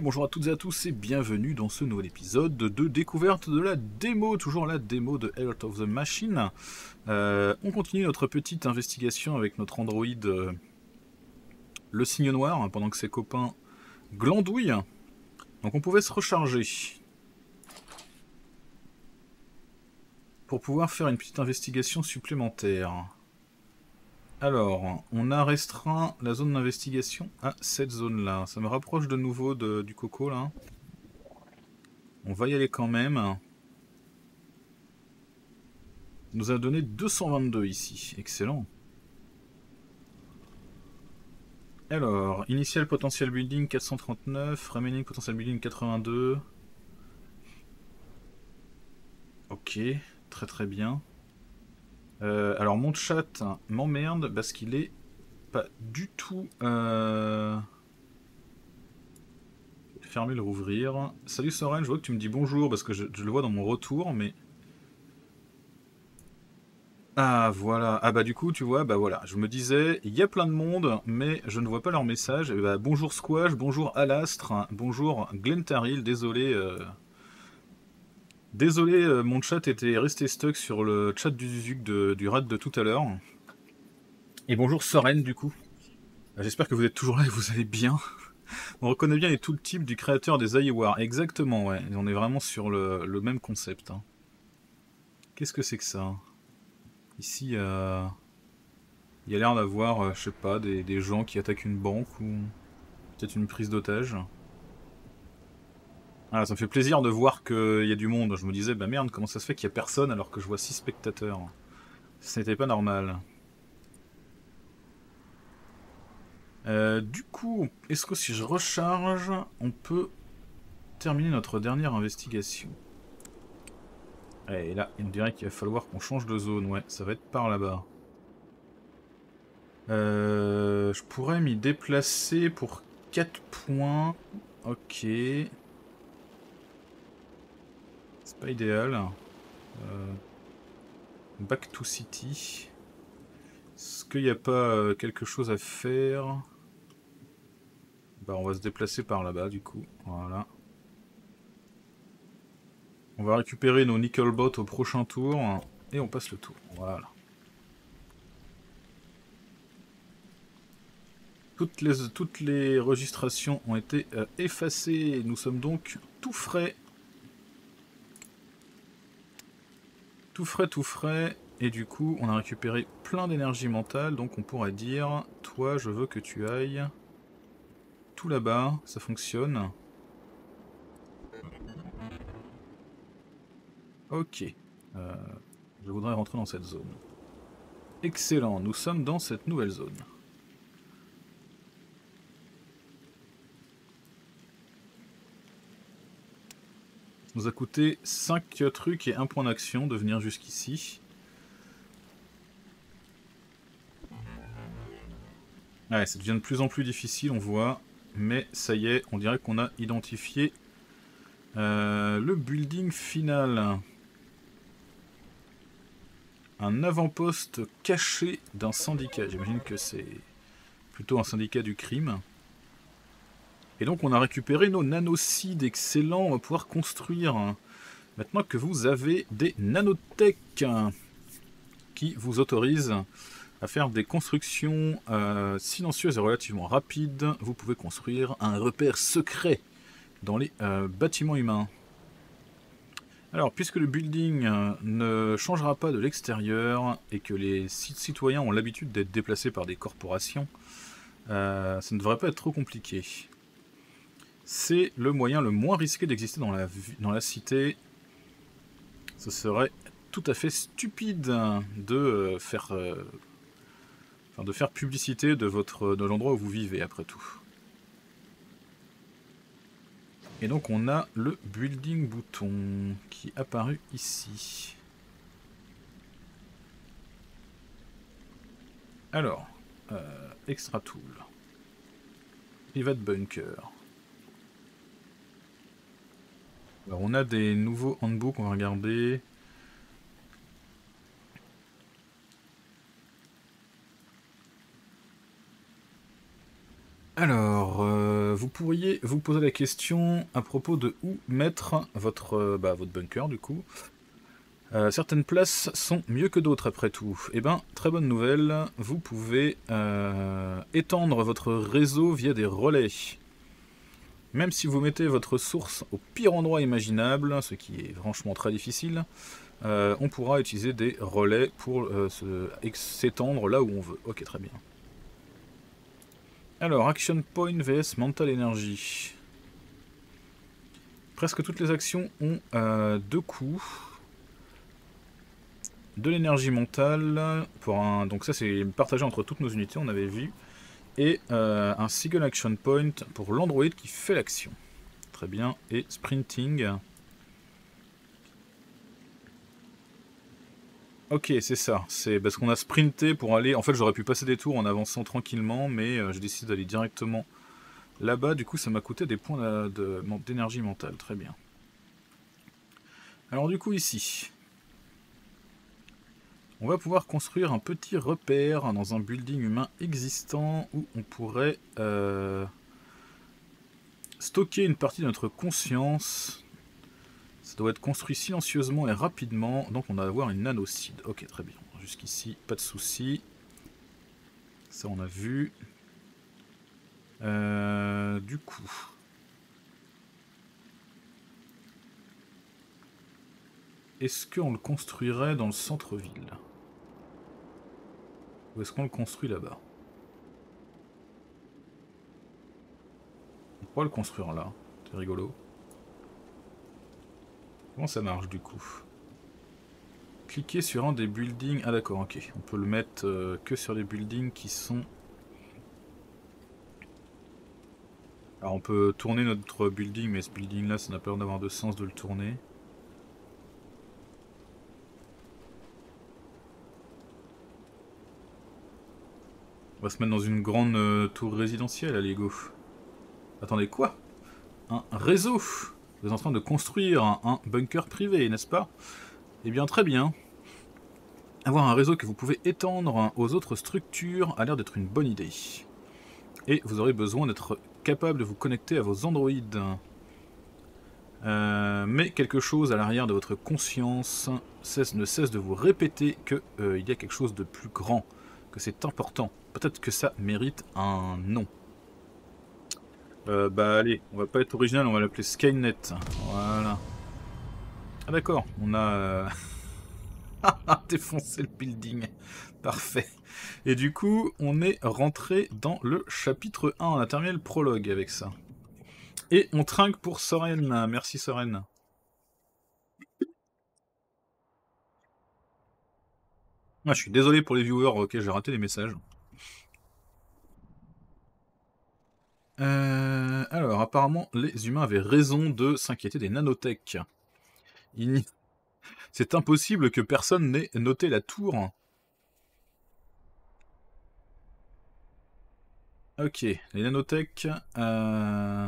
bonjour à toutes et à tous et bienvenue dans ce nouvel épisode de découverte de la démo, toujours la démo de Heart of the Machine. Euh, on continue notre petite investigation avec notre android euh, le signe noir, hein, pendant que ses copains glandouillent. Donc on pouvait se recharger. Pour pouvoir faire une petite investigation supplémentaire. Alors, on a restreint la zone d'investigation à cette zone-là. Ça me rapproche de nouveau du coco, là. On va y aller quand même. nous a donné 222 ici. Excellent. Alors, initial potential building 439, remaining potential building 82. Ok, très très bien. Euh, alors mon chat m'emmerde parce qu'il est pas du tout... Euh... Fermer le rouvrir. Salut Soren, je vois que tu me dis bonjour parce que je, le vois dans mon retour, mais... Ah voilà, ah bah du coup tu vois, bah voilà, je me disais, il y a plein de monde, mais je ne vois pas leur message. Eh bah, bonjour Squash, bonjour Alastre, bonjour Glentaril, désolé... Euh, Désolé, euh, mon chat était resté stuck sur le chat du Zuzuk de, du RAD de tout à l'heure. Et bonjour Soren, du coup. Euh, j'espère que vous êtes toujours là et vous allez bien. On reconnaît bien les type du créateur des IWAR. Exactement, ouais. Et on est vraiment sur le, même concept. Hein. Qu'est-ce que c'est que ça Ici, euh, il y a l'air d'avoir, je sais pas, des, des gens qui attaquent une banque ou peut-être une prise d'otage. Alors, ça me fait plaisir de voir qu'il y a du monde. Je me disais, bah merde, comment ça se fait qu'il y a personne alors que je vois 6 spectateurs Ce n'était pas normal. Euh, du coup, est-ce que si je recharge, on peut terminer notre dernière investigation eh, et là, il me dirait qu'il va falloir qu'on change de zone. Ouais, ça va être par là-bas. Euh, je pourrais m'y déplacer pour 4 points. Ok pas idéal. Euh, back to City. Est-ce qu'il n'y a pas euh, quelque chose à faire bah, on va se déplacer par là-bas du coup. Voilà. On va récupérer nos nickel bots au prochain tour. Et on passe le tour. Voilà. Toutes les, toutes les registrations ont été euh, effacées. Nous sommes donc tout frais. tout frais, tout frais. Et du coup, on a récupéré plein d'énergie mentale. Donc on pourrait dire, toi, je veux que tu ailles tout là-bas. Ça fonctionne. Ok. Euh, je voudrais rentrer dans cette zone. Excellent, nous sommes dans cette nouvelle zone. nous a coûté 5 trucs et 1 point d'action de venir jusqu'ici. Ouais, ça devient de plus en plus difficile, on voit. Mais ça y est, on dirait qu'on a identifié euh, le building final. Un avant-poste caché d'un syndicat. J'imagine que c'est plutôt un syndicat du crime. Et donc on a récupéré nos nanocides excellents, pour pouvoir construire. Hein, maintenant que vous avez des nanotech hein, qui vous autorisent à faire des constructions euh, silencieuses et relativement rapides, vous pouvez construire un repère secret dans les euh, bâtiments humains. Alors, puisque le building euh, ne changera pas de l'extérieur et que les citoyens ont l'habitude d'être déplacés par des corporations, ça ne devrait pas être trop compliqué c'est le moyen le moins risqué d'exister dans la, dans la cité. Ce serait tout à fait stupide de euh, faire, euh, de faire publicité de, votre, de l'endroit où vous vivez, après tout. Et donc on a le building bouton qui apparu ici. Alors, euh, extra tool, private bunker, Alors on a des nouveaux handbooks, on va regarder. Alors, euh, vous pourriez vous poser la question à propos de où mettre votre, euh, bah, votre bunker du coup. Euh, certaines places sont mieux que d'autres après tout. Eh bien très bonne nouvelle, vous pouvez étendre votre réseau via des relais. Même si vous mettez votre source au pire endroit imaginable, ce qui est franchement très difficile, euh, on pourra utiliser des relais pour euh, s'étendre là où on veut. Ok, très bien. Alors, Action Point vs Mental Energy. Presque toutes les actions ont euh, deux coups. De l'énergie mentale, pour un... donc ça c'est partagé entre toutes nos unités, on avait vu et euh, un single action point pour l'Android qui fait l'action. Très bien, et sprinting. Ok, c'est ça, c'est parce qu'on a sprinté pour aller... En fait, j'aurais pu passer des tours en avançant tranquillement, mais euh, je décide d'aller directement là-bas. Du coup, ça m'a coûté des points d'énergie mentale, très bien. Alors du coup, ici, on va pouvoir construire un petit repère dans un building humain existant où on pourrait euh, stocker une partie de notre conscience. Ça doit être construit silencieusement et rapidement, donc on va avoir une nanocide. Ok, très bien. Jusqu'ici, pas de souci. Ça, on a vu. Euh, du coup, est-ce qu'on le construirait dans le centre-ville est-ce qu'on le construit là-bas On pourrait le construire là. C'est rigolo. Comment ça marche du coup cliquer sur un des buildings. Ah d'accord, ok. On peut le mettre euh, que sur les buildings qui sont... Alors on peut tourner notre building, mais ce building là, ça n'a pas l'air d'avoir de sens de le tourner. se mettre dans une grande euh, tour résidentielle à l'ego. Attendez, quoi Un réseau Vous êtes en train de construire un, bunker privé, n'est-ce pas Eh bien, très bien. Avoir un réseau que vous pouvez étendre hein, aux autres structures a l'air d'être une bonne idée. Et vous aurez besoin d'être capable de vous connecter à vos androïdes. Euh, mais quelque chose à l'arrière de votre conscience ne cesse de vous répéter qu'il euh, y a quelque chose de plus grand que c'est important. Peut-être que ça mérite un nom. Euh, bah allez, on va pas être original, on va l'appeler Skynet. Voilà. Ah d'accord, on a euh, défoncé le building. Parfait. Et du coup, on est rentré dans le chapitre 1. On a terminé le prologue avec ça. Et on trinque pour Soren. Merci Soren. Ah, je suis désolé pour les viewers, ok, j'ai raté les messages. Euh, alors, apparemment, les humains avaient raison de s'inquiéter des nanotech. C'est impossible que personne n'ait noté la tour. Ok, les nanotech... Euh,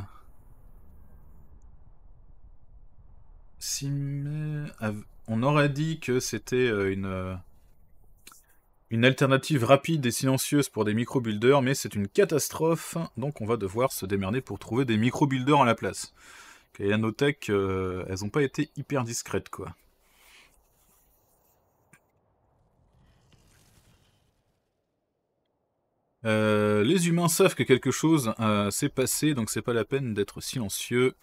on aurait dit que c'était euh, une une alternative rapide et silencieuse pour des micro-builders, mais c'est une catastrophe, donc on va devoir se démerder pour trouver des micro-builders à la place. Kayanotech, euh, elles n'ont pas été hyper discrètes, quoi. Euh, les humains savent que quelque chose euh, s'est passé, donc c'est pas la peine d'être silencieux.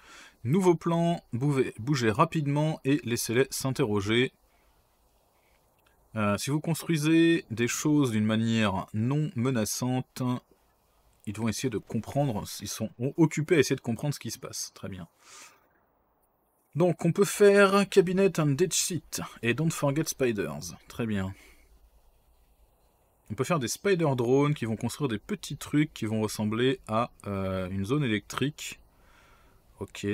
Nouveau plan, bougez rapidement et laissez-les s'interroger. Euh, si vous construisez des choses d'une manière non menaçante, ils vont essayer de comprendre, ils sont occupés à essayer de comprendre ce qui se passe. Très bien. Donc on peut faire Cabinet and Dead Sheet et Don't Forget Spiders. Très bien. On peut faire des spider drones qui vont construire des petits trucs qui vont ressembler à euh, une zone électrique. Ok,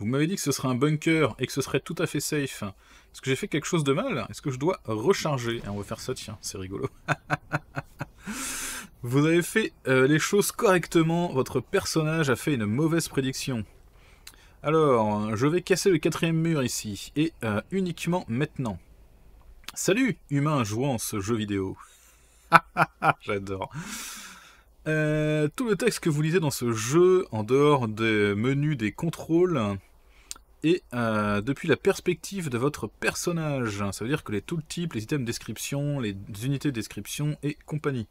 Vous m'avez dit que ce serait un bunker et que ce serait tout à fait safe. Est-ce que j'ai fait quelque chose de mal Est-ce que je dois recharger On va faire ça, tiens, c'est rigolo. Vous avez fait euh, les choses correctement, votre personnage a fait une mauvaise prédiction. Alors, je vais casser le quatrième mur ici, et euh, uniquement maintenant. Salut, humain jouant ce jeu vidéo. J'adore. Euh, tout le texte que vous lisez dans ce jeu, en dehors des menus des contrôles, et euh, depuis la perspective de votre personnage. Hein, ça veut dire que les tooltips, les items de description, les unités de description et compagnie.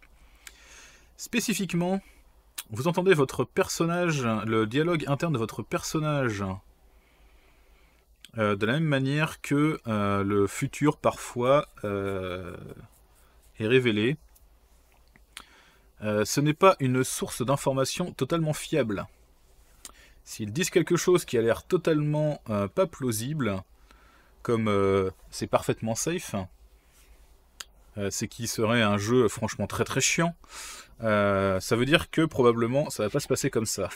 Spécifiquement, vous entendez votre personnage, le dialogue interne de votre personnage, euh, de la même manière que euh, le futur parfois est révélé. ce n'est pas une source d'information totalement fiable. S'ils disent quelque chose qui a l'air totalement euh, pas plausible, comme euh, c'est parfaitement safe, euh, c'est qui serait un jeu franchement très très chiant, ça veut dire que probablement ça va pas se passer comme ça.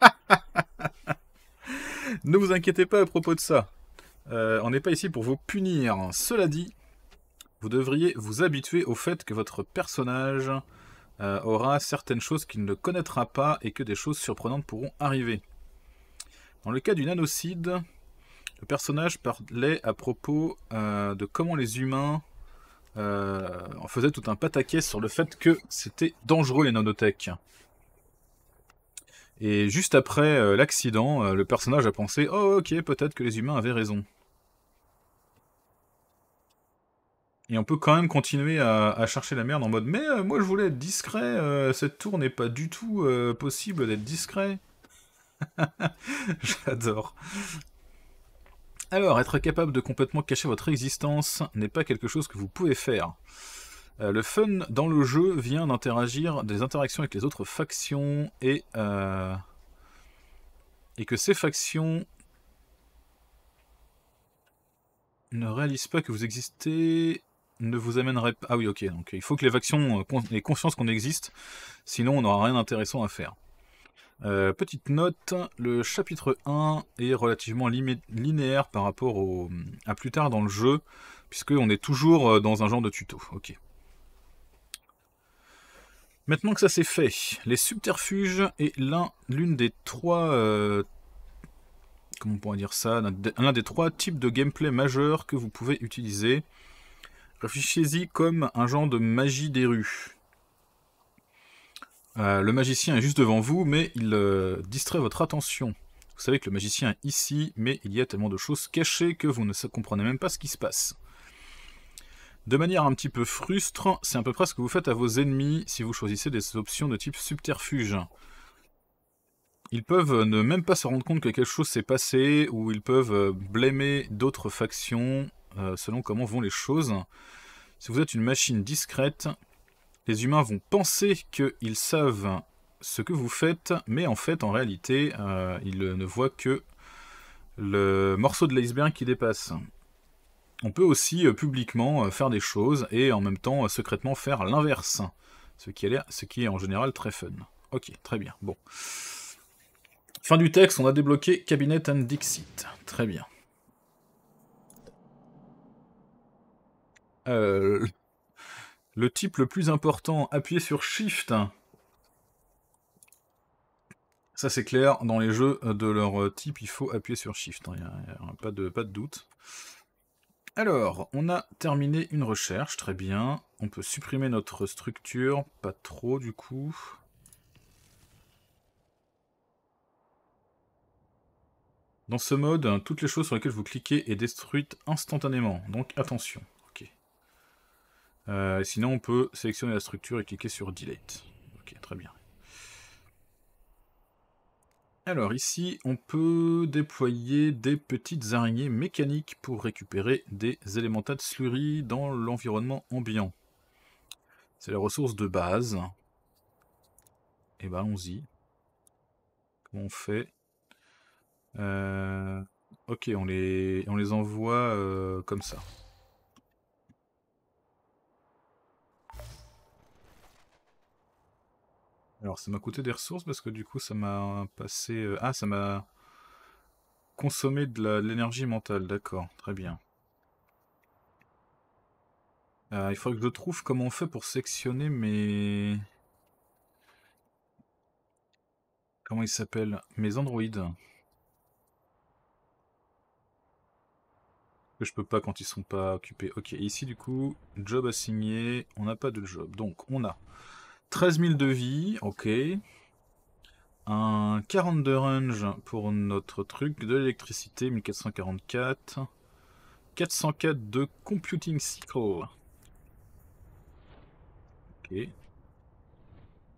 ne vous inquiétez pas à propos de ça. on n'est pas ici pour vous punir. Cela dit, vous devriez vous habituer au fait que votre personnage euh, aura certaines choses qu'il ne connaîtra pas et que des choses surprenantes pourront arriver. Dans le cas du nanocide, le personnage parlait à propos euh, de comment les humains euh, en faisaient tout un pataquès sur le fait que c'était dangereux les nanotech. Et juste après l'accident, le personnage a pensé Oh ok, peut-être que les humains avaient raison. Et on peut quand même continuer à, chercher la merde en mode Mais euh, moi je voulais être discret, euh, cette tour n'est pas du tout euh, possible d'être discret. J'adore. Alors, être capable de complètement cacher votre existence n'est pas quelque chose que vous pouvez faire. le fun dans le jeu vient d'interagir des interactions avec les autres factions et, et que ces factions ne réalisent pas que vous existez ne vous amènerait pas. Ah oui, ok. Donc il faut que les factions aient euh, conscience qu'on existe, sinon on n'aura rien d'intéressant à faire. Euh, petite note, le chapitre 1 est relativement linéaire par rapport à plus tard dans le jeu, puisque on est toujours euh, dans un genre de tuto. Ok. Maintenant que ça c'est fait, les subterfuges est l'un, l'une des trois comment on pourrait dire ça, l'un des trois types de gameplay majeurs que vous pouvez utiliser. Réfléchissez-y comme un genre de magie des rues. Euh, le magicien est juste devant vous, mais il euh, distrait votre attention. Vous savez que le magicien est ici, mais il y a tellement de choses cachées que vous ne comprenez même pas ce qui se passe. De manière un petit peu frustre, c'est à peu près ce que vous faites à vos ennemis si vous choisissez des options de type subterfuge. Ils peuvent ne même pas se rendre compte que quelque chose s'est passé, ou ils peuvent euh, blâmer d'autres factions, euh, selon comment vont les choses. Si vous êtes une machine discrète, les humains vont penser qu'ils savent ce que vous faites, mais en fait, en réalité, euh, ils ne voient que le morceau de l'iceberg qui dépasse. On peut aussi euh, publiquement faire des choses et en même temps secrètement faire l'inverse, ce, qui est en général très fun. Ok, très bien, bon. Fin du texte, on a débloqué Cabinet and Dixit. Très bien. Euh, le type le plus important, appuyez sur Shift. Ça c'est clair, dans les jeux de leur type, il faut appuyer sur Shift, hein, pas, de, pas de doute. Alors, on a terminé une recherche, très bien. On peut supprimer notre structure, pas trop du coup. Dans ce mode, toutes les choses sur lesquelles vous cliquez est détruite instantanément, donc attention. Euh, sinon, on peut sélectionner la structure et cliquer sur Delete. Ok, très bien. Alors ici, on peut déployer des petites araignées mécaniques pour récupérer des élémentats de slurry dans l'environnement ambiant. C'est la ressource de base. Et bah ben, allons-y. Comment on fait euh, Ok, on les, envoie euh, comme ça. Alors ça m'a coûté des ressources parce que du coup ça m'a passé... Euh, ah, ça m'a consommé de l'énergie mentale, d'accord, très bien. Euh, il faudrait que je trouve comment on fait pour sectionner mes... Comment ils s'appellent Mes androïdes. Que je peux pas quand ils sont pas occupés. Ok, ici du coup, job assigné, on n'a pas de job. Donc on a 13 000 de vie, ok. Un 42 range pour notre truc, de l'électricité, 1444. 404 de computing cycle. Ok.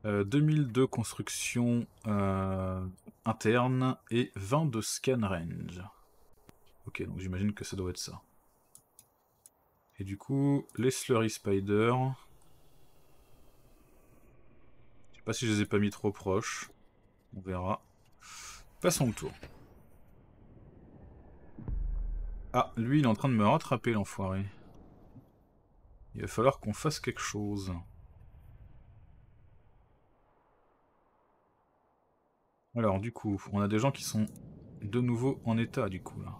Euh, 2000 de construction euh, interne et 20 de scan range. Ok, donc j'imagine que ça doit être ça. Et du coup, les Slurry Spider pas si je les ai pas mis trop proches. On verra. Passons le tour. Ah, lui, il est en train de me rattraper, l'enfoiré. Il va falloir qu'on fasse quelque chose. Alors, du coup, on a des gens qui sont de nouveau en état, du coup, là.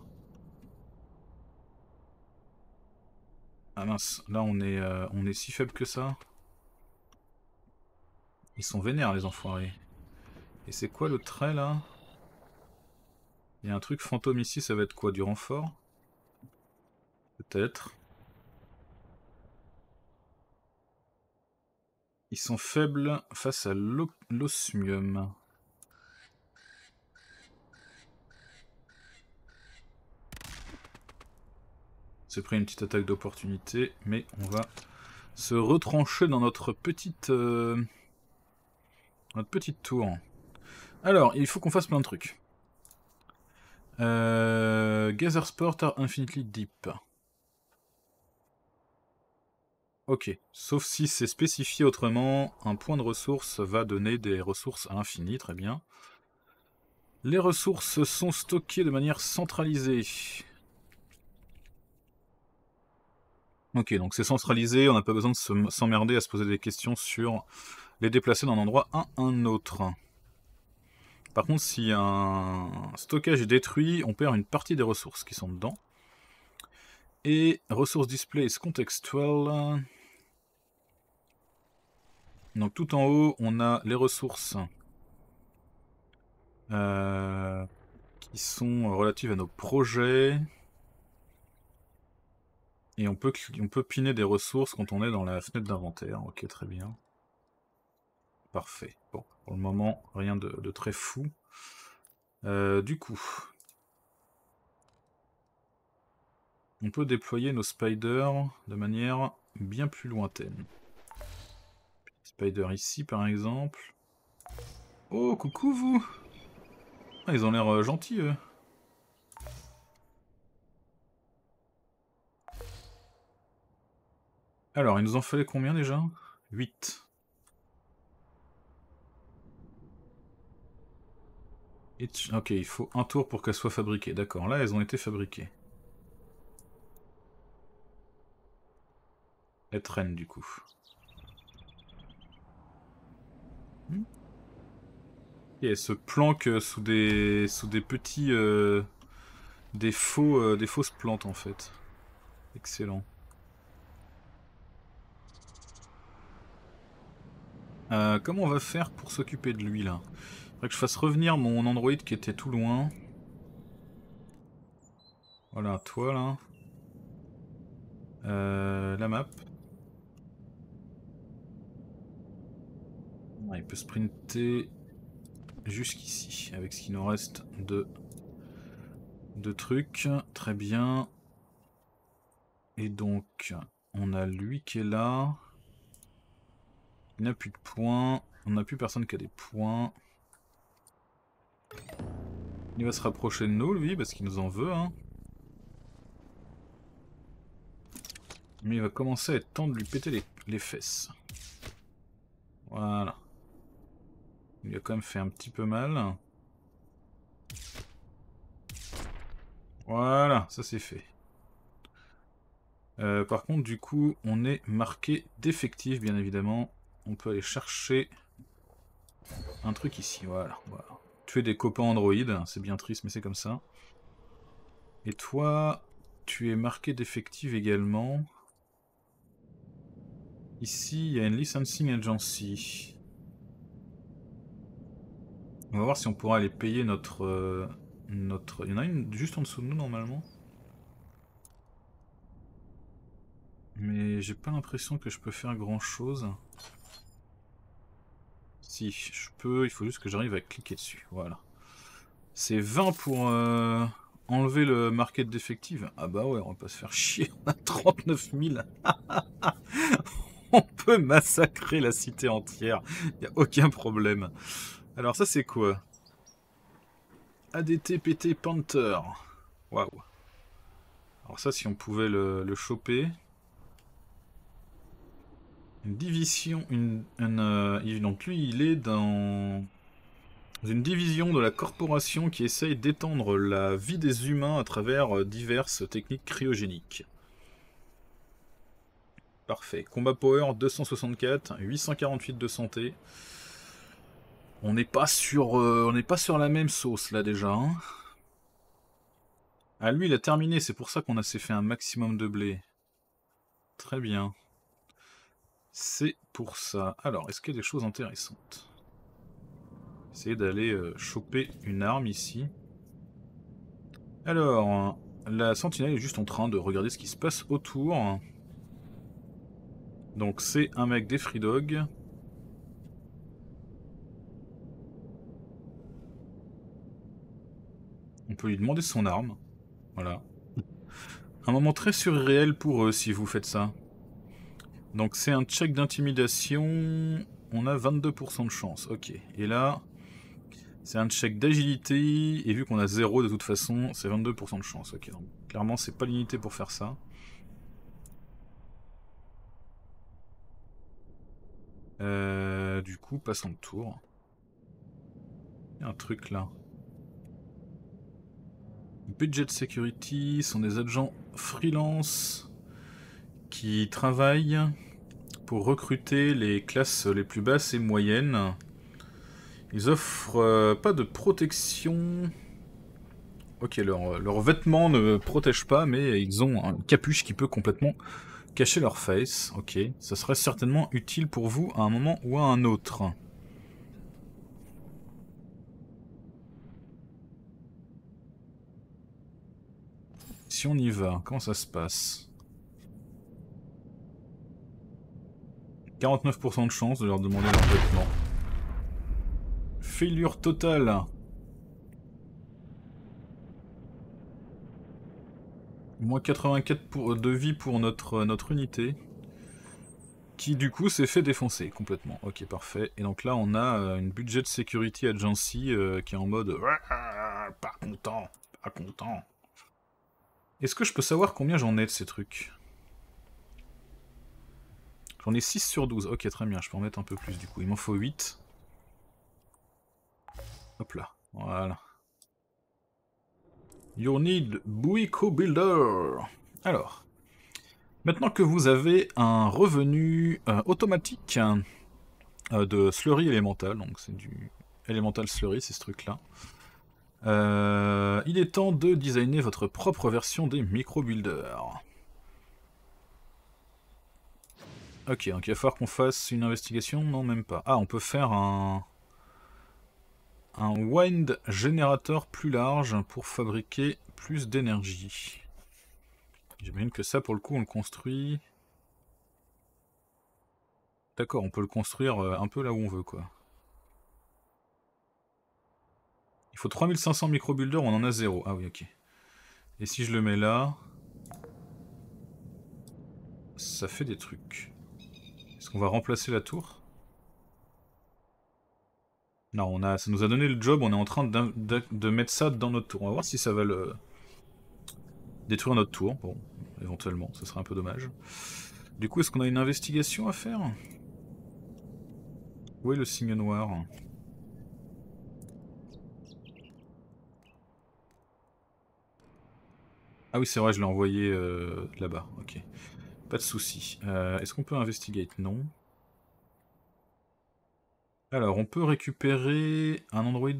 Ah mince, là on est, euh, on est si faible que ça ils sont vénères, les enfoirés. Et c'est quoi le trait, là Il y a un truc fantôme ici, ça va être quoi Du renfort Peut-être. Ils sont faibles face à l'osmium. C'est pris une petite attaque d'opportunité, mais on va se retrancher dans notre petite... Euh, notre petite tour. Alors, il faut qu'on fasse plein de trucs. Euh, Gather Sport are infinitely deep. Ok, sauf si c'est spécifié autrement, un point de ressources va donner des ressources à l'infini, très bien. Les ressources sont stockées de manière centralisée. Ok, donc c'est centralisé, on n'a pas besoin de s'emmerder à se poser des questions sur les déplacer d'un endroit à un autre. Par contre, si un stockage est détruit, on perd une partie des ressources qui sont dedans. Et ressources displays contextual. Donc tout en haut, on a les ressources euh, qui sont relatives à nos projets. Et on peut, on peut piner des ressources quand on est dans la fenêtre d'inventaire. Ok, très bien. Parfait. Bon, pour le moment, rien de, très fou. Euh, du coup, on peut déployer nos spiders de manière bien plus lointaine. Spider ici, par exemple. Oh, coucou vous ah, Ils ont l'air euh, gentils, eux. Alors, il nous en fallait combien déjà 8. Ok, il faut un tour pour qu'elles soient fabriquées. D'accord, là, elles ont été fabriquées. Elles traînent, du coup. Et elles se planquent euh, sous des, sous des petits... Euh, euh, des, fausses plantes, en fait. Excellent. comment on va faire pour s'occuper de lui, là Faudrait que je fasse revenir mon Android qui était tout loin. Voilà, toi là. Euh, la map. Ah, il peut sprinter jusqu'ici avec ce qu'il nous reste de, de trucs. Très bien. Et donc, on a lui qui est là. Il n'a plus de points. On n'a plus personne qui a des points. Il va se rapprocher de nous, lui, parce qu'il nous en veut, hein. Mais il va commencer à être temps de lui péter les, fesses. Voilà. Il lui a quand même fait un petit peu mal. Voilà, ça c'est fait. Euh, par contre, du coup, on est marqué Défectif bien évidemment. On peut aller chercher un truc ici, voilà. voilà tuer des copains androïdes. C'est bien triste, mais c'est comme ça. Et toi, tu es marqué d'effectif également. Ici, il y a une licensing agency. On va voir si on pourra aller payer notre... Euh, notre... Il y en a une juste en dessous de nous, normalement. Mais j'ai pas l'impression que je peux faire grand-chose. Si je peux, il faut juste que j'arrive à cliquer dessus. Voilà. C'est 20 pour euh, enlever le market d'effectifs. Ah bah ouais, on va pas se faire chier. On a 39 000. on peut massacrer la cité entière. Il a aucun problème. Alors ça c'est quoi ADTPT Panther. Waouh. Alors ça si on pouvait le choper. Une division, euh, donc lui il est dans une division de la corporation qui essaye d'étendre la vie des humains à travers euh, diverses techniques cryogéniques. Parfait. Combat Power 264, 848 de santé. On n'est pas sur, euh, on n'est pas sur la même sauce là déjà. Hein. ah lui il a terminé, c'est pour ça qu'on a fait un maximum de blé. Très bien. C'est pour ça. Alors, est-ce qu'il y a des choses intéressantes C'est d'aller euh, choper une arme ici. Alors, la sentinelle est juste en train de regarder ce qui se passe autour. Donc c'est un mec des Free Dogs. On peut lui demander son arme. Voilà. Un moment très surréel pour eux si vous faites ça. Donc c'est un check d'intimidation. On a 22% de chance. Ok. Et là, c'est un check d'agilité. Et vu qu'on a 0 de toute façon, c'est 22% de chance. Ok. clairement, c'est pas l'unité pour faire ça. Euh, du coup, passons le tour. Il y a un truc là. Budget Security sont des agents freelance qui travaillent pour recruter les classes les plus basses et moyennes. Ils offrent euh, pas de protection. Ok, leurs vêtements ne protègent pas, mais ils ont un capuche qui peut complètement cacher leur face. Ok, ça serait certainement utile pour vous à un moment ou à un autre. Si on y va, comment ça se passe 49% de chance de leur demander leur vêtement. Failure totale. Moins 84 euh, de vie pour notre, euh, notre unité. Qui du coup s'est fait défoncer complètement. Ok parfait. Et donc là on a euh, une budget de security agency qui est en mode... Pas content, pas content. Est-ce que je peux savoir combien j'en ai de ces trucs J'en ai 6 sur 12. Ok, très bien, je peux en mettre un peu plus du coup. Il m'en faut 8. Hop là, voilà. You need Buico Builder. Alors, maintenant que vous avez un revenu euh, automatique euh, de slurry élémental, donc c'est du élémental slurry, c'est ce truc-là, euh, il est temps de designer votre propre version des micro-builders. Ok, donc il va falloir qu'on fasse une investigation. Non, même pas. Ah, on peut faire un... Un wind générateur plus large pour fabriquer plus d'énergie. J'imagine que ça, pour le coup, on le construit... D'accord, on peut le construire euh, un peu là où on veut, quoi. Il faut 3500 microbuilders, on en a zéro. Ah oui, ok. Et si je le mets là... Ça fait des trucs. On va remplacer la tour Non, on a, ça nous a donné le job, on est en train de, mettre ça dans notre tour. On va voir si ça va le... Détruire notre tour, bon, éventuellement, ce serait un peu dommage. Du coup, est-ce qu'on a une investigation à faire Où est le signe noir Ah oui, c'est vrai, je l'ai envoyé euh, là-bas, ok. Pas de souci. Euh, est-ce qu'on peut investigate Non. Alors, on peut récupérer un android,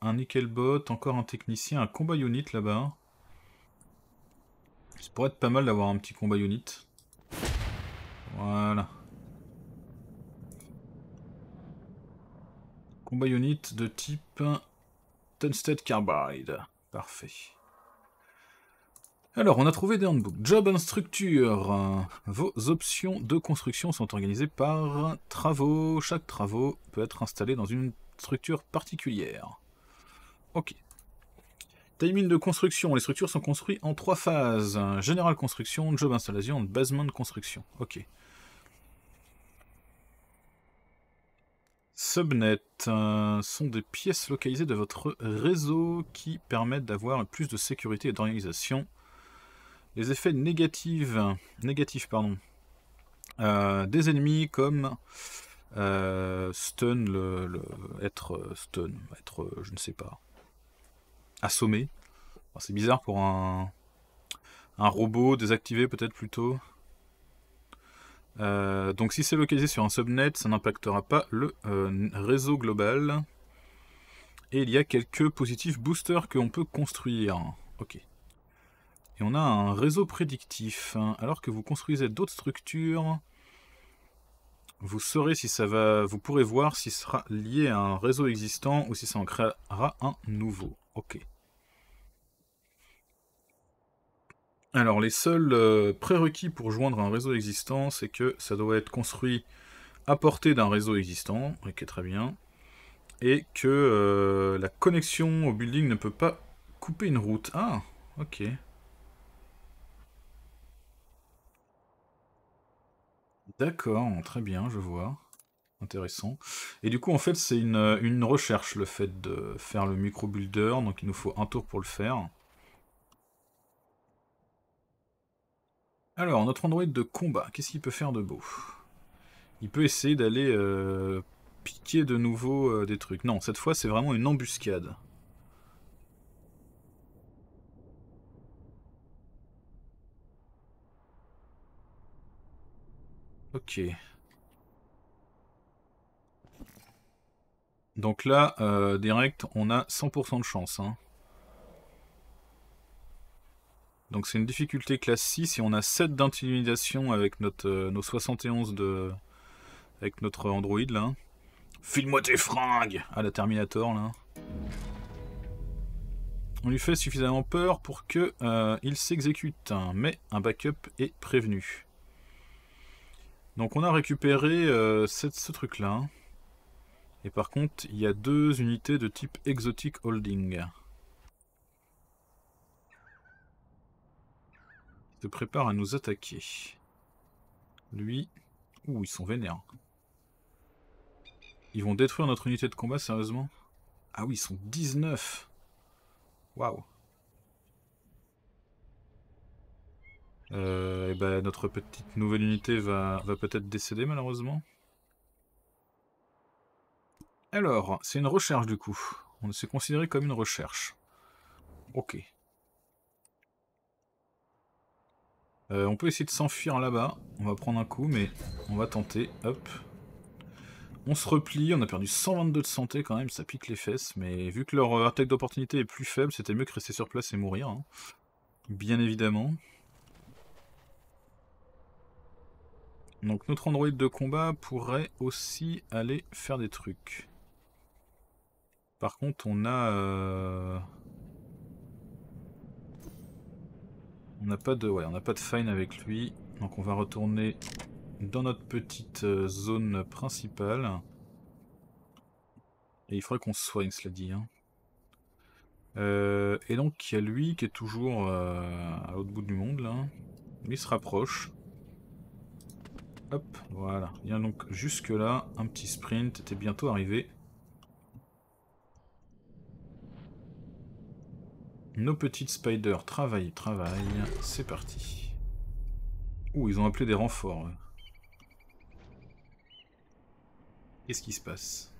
un nickelbot, encore un technicien, un combat unit là-bas. Ça pourrait être pas mal d'avoir un petit combat unit. Voilà. Combat unit de type Tunstead Carbide. Parfait. Alors, on a trouvé des handbooks. Job and structure. Vos options de construction sont organisées par travaux. Chaque travaux peut être installé dans une structure particulière. Ok. Timing de construction. Les structures sont construites en trois phases. Général construction, job installation, basement de construction. Ok. Subnet euh, sont des pièces localisées de votre réseau qui permettent d'avoir plus de sécurité et d'organisation les effets négatifs, négatifs pardon, euh, des ennemis comme euh, euh, stun, être stun, être, je ne sais pas, assommé. C'est bizarre pour un, un robot désactivé peut-être plutôt. donc si c'est localisé sur un subnet, ça n'impactera pas le réseau global. Et il y a quelques positifs boosters que l'on peut construire. Ok. Et on a un réseau prédictif. Hein. Alors que vous construisez d'autres structures, vous saurez si ça va. Vous pourrez voir si ce sera lié à un réseau existant ou si ça en créera un nouveau. Ok. Alors les seuls euh, prérequis pour joindre un réseau existant, c'est que ça doit être construit à portée d'un réseau existant, ok très bien, et que euh, la connexion au building ne peut pas couper une route. Ah, ok. D'accord, très bien, je vois. Intéressant. Et du coup, en fait, c'est une, recherche, le fait de faire le micro-builder, donc il nous faut un tour pour le faire. Alors, notre android de combat, qu'est-ce qu'il peut faire de beau Il peut essayer d'aller euh, piquer de nouveau euh, des trucs. Non, cette fois, c'est vraiment une embuscade. Ok. Donc là, euh, direct, on a 100% de chance. Hein. Donc c'est une difficulté classe 6 et on a 7 d'intimidation avec notre, euh, nos 71 de... avec notre Android là. File-moi tes fringues à ah, la Terminator là. On lui fait suffisamment peur pour que euh, il s'exécute, hein. mais un backup est prévenu. Donc on a récupéré euh, ce truc-là. Hein. Et par contre, il y a deux unités de type Exotic Holding. Il se prépare à nous attaquer. Lui... Ouh, ils sont vénères. Ils vont détruire notre unité de combat, sérieusement Ah oui, ils sont 19 Waouh Euh, et ben, notre petite nouvelle unité va, peut-être décéder malheureusement. Alors, c'est une recherche du coup. On s'est considéré comme une recherche. Ok. Euh, on peut essayer de s'enfuir là-bas. On va prendre un coup, mais on va tenter. Hop. On se replie. On a perdu 122 de santé quand même. Ça pique les fesses. Mais vu que leur euh, attaque d'opportunité est plus faible, c'était mieux que rester sur place et mourir. Hein. Bien évidemment. Donc notre androïde de combat pourrait aussi aller faire des trucs. Par contre, on a... Euh, on n'a pas de... Ouais, on n'a pas de fine avec lui. Donc on va retourner dans notre petite euh, zone principale. Et il faudrait qu'on se soigne, cela dit. Hein. Euh, et donc il y a lui qui est toujours à l'autre bout du monde, là. Lui se rapproche. Hop, voilà. a donc jusque là, un petit sprint, t'es bientôt arrivé. Nos petites spiders travaillent, travaillent. C'est parti. Ouh, ils ont appelé des renforts. Qu'est-ce qui se passe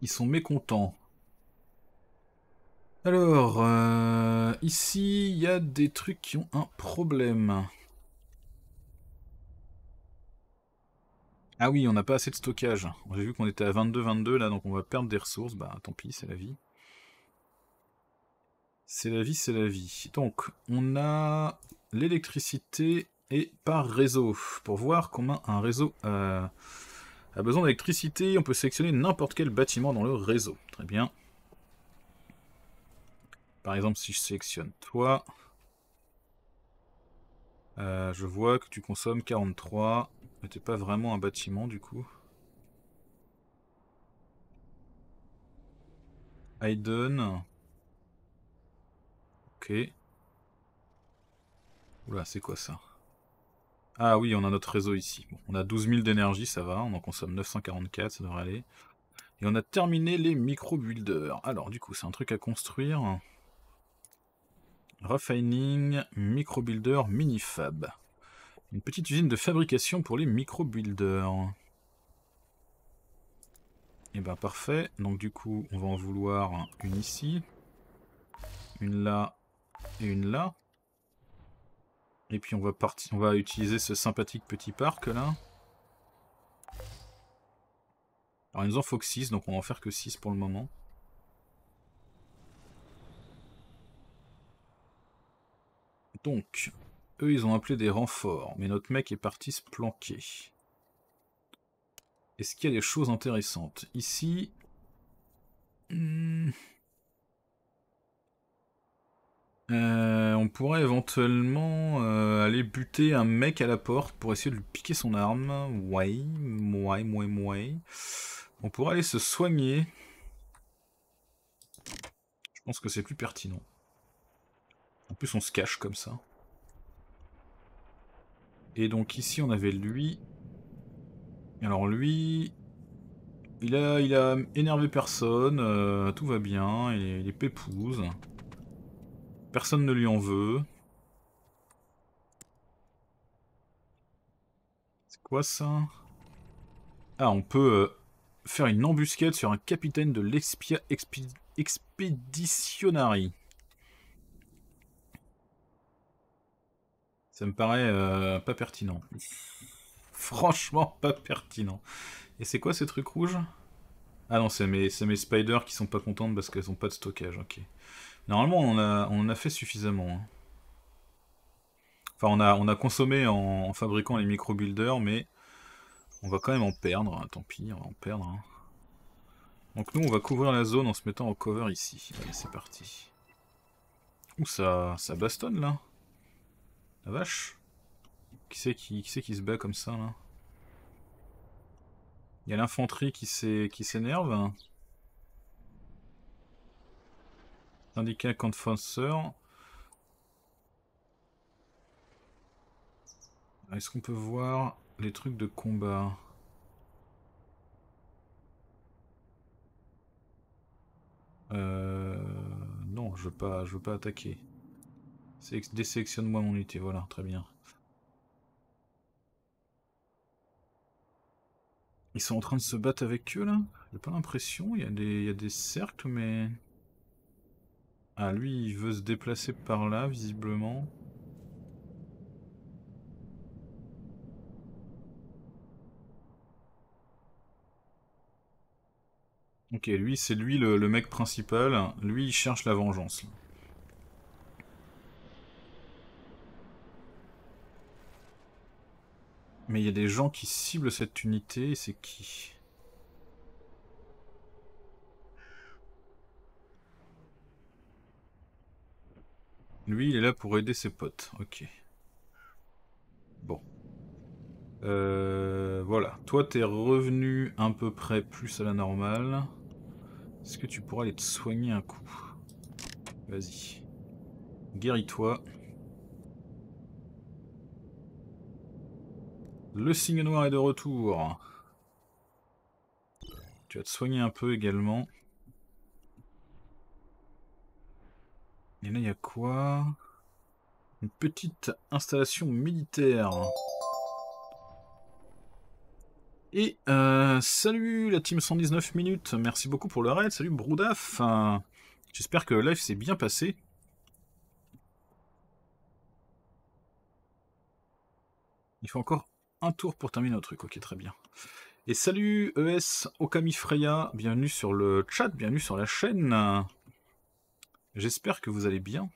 Ils sont mécontents. Alors, euh, ici, il y a des trucs qui ont un problème. Ah oui, on n'a pas assez de stockage. J'ai vu qu'on était à 22-22 là, donc on va perdre des ressources. Bah tant pis, c'est la vie. C'est la vie, c'est la vie. Donc, on a l'électricité et par réseau. Pour voir comment un réseau euh, a besoin d'électricité, on peut sélectionner n'importe quel bâtiment dans le réseau. Très bien. Par exemple, si je sélectionne toi, euh, je vois que tu consommes 43, mais t'es pas vraiment un bâtiment du coup. Hayden. Ok. Oula, c'est quoi ça Ah oui, on a notre réseau ici. Bon, on a 12 000 d'énergie, ça va. On en consomme 944, ça devrait aller. Et on a terminé les micro-builders. Alors, du coup, c'est un truc à construire. Refining, microbuilder, minifab. Une petite usine de fabrication pour les microbuilders. Et eh ben parfait. Donc du coup, on va en vouloir une ici, une là et une là. Et puis on va partir, on va utiliser ce sympathique petit parc là. Alors il nous en faut que 6, donc on va en faire que 6 pour le moment. Donc, eux, ils ont appelé des renforts, mais notre mec est parti se planquer. Est-ce qu'il y a des choses intéressantes Ici... Hmm. Euh, on pourrait éventuellement euh, aller buter un mec à la porte pour essayer de lui piquer son arme. Ouais, ouais, ouais, ouais. On pourrait aller se soigner. Je pense que c'est plus pertinent. En plus, on se cache comme ça. Et donc ici, on avait lui. Alors lui, il a, il a énervé personne, euh, tout va bien, il est, pépouze. Personne ne lui en veut. C'est quoi ça Ah, on peut euh, faire une embuscade sur un capitaine de l'Expia Ça me paraît euh, pas pertinent. Franchement, pas pertinent. Et c'est quoi ces trucs rouges Ah non, c'est mes, spiders qui sont pas contentes parce qu'elles ont pas de stockage, ok. Normalement, on en a, on a fait suffisamment. Hein. Enfin, on a, on a consommé en, fabriquant les micro-builders, mais on va quand même en perdre. Hein. Tant pis, on va en perdre. Hein. Donc nous, on va couvrir la zone en se mettant en cover ici. Allez, c'est parti. Ouh, ça, ça bastonne, là la ah, vache Qui c'est qui, se bat comme ça là Il y a l'infanterie qui s'énerve. Syndicat contre fonceur. Est-ce qu'on peut voir les trucs de combat Euh... Non, je veux pas, je veux pas attaquer. Désélectionne-moi mon unité, voilà, très bien. Ils sont en train de se battre avec eux là J'ai pas l'impression, il, y, a des cercles mais... Ah lui il veut se déplacer par là visiblement. Ok, lui c'est lui le, mec principal, lui il cherche la vengeance. Là. Mais il y a des gens qui ciblent cette unité, c'est qui Lui, il est là pour aider ses potes. Ok. Bon. Euh, voilà. Toi, t'es revenu un peu près plus à la normale. Est-ce que tu pourras aller te soigner un coup Vas-y. Guéris-toi. Le signe noir est de retour. Tu vas te soigner un peu également. Et là, il y a quoi Une petite installation militaire. Et euh, salut la team 119 minutes, merci beaucoup pour le raid, salut Broudaf. J'espère que le live s'est bien passé. Il faut encore un tour pour terminer notre truc, ok très bien. Et salut ES Okami Freya, bienvenue sur le chat, bienvenue sur la chaîne. J'espère que vous allez bien.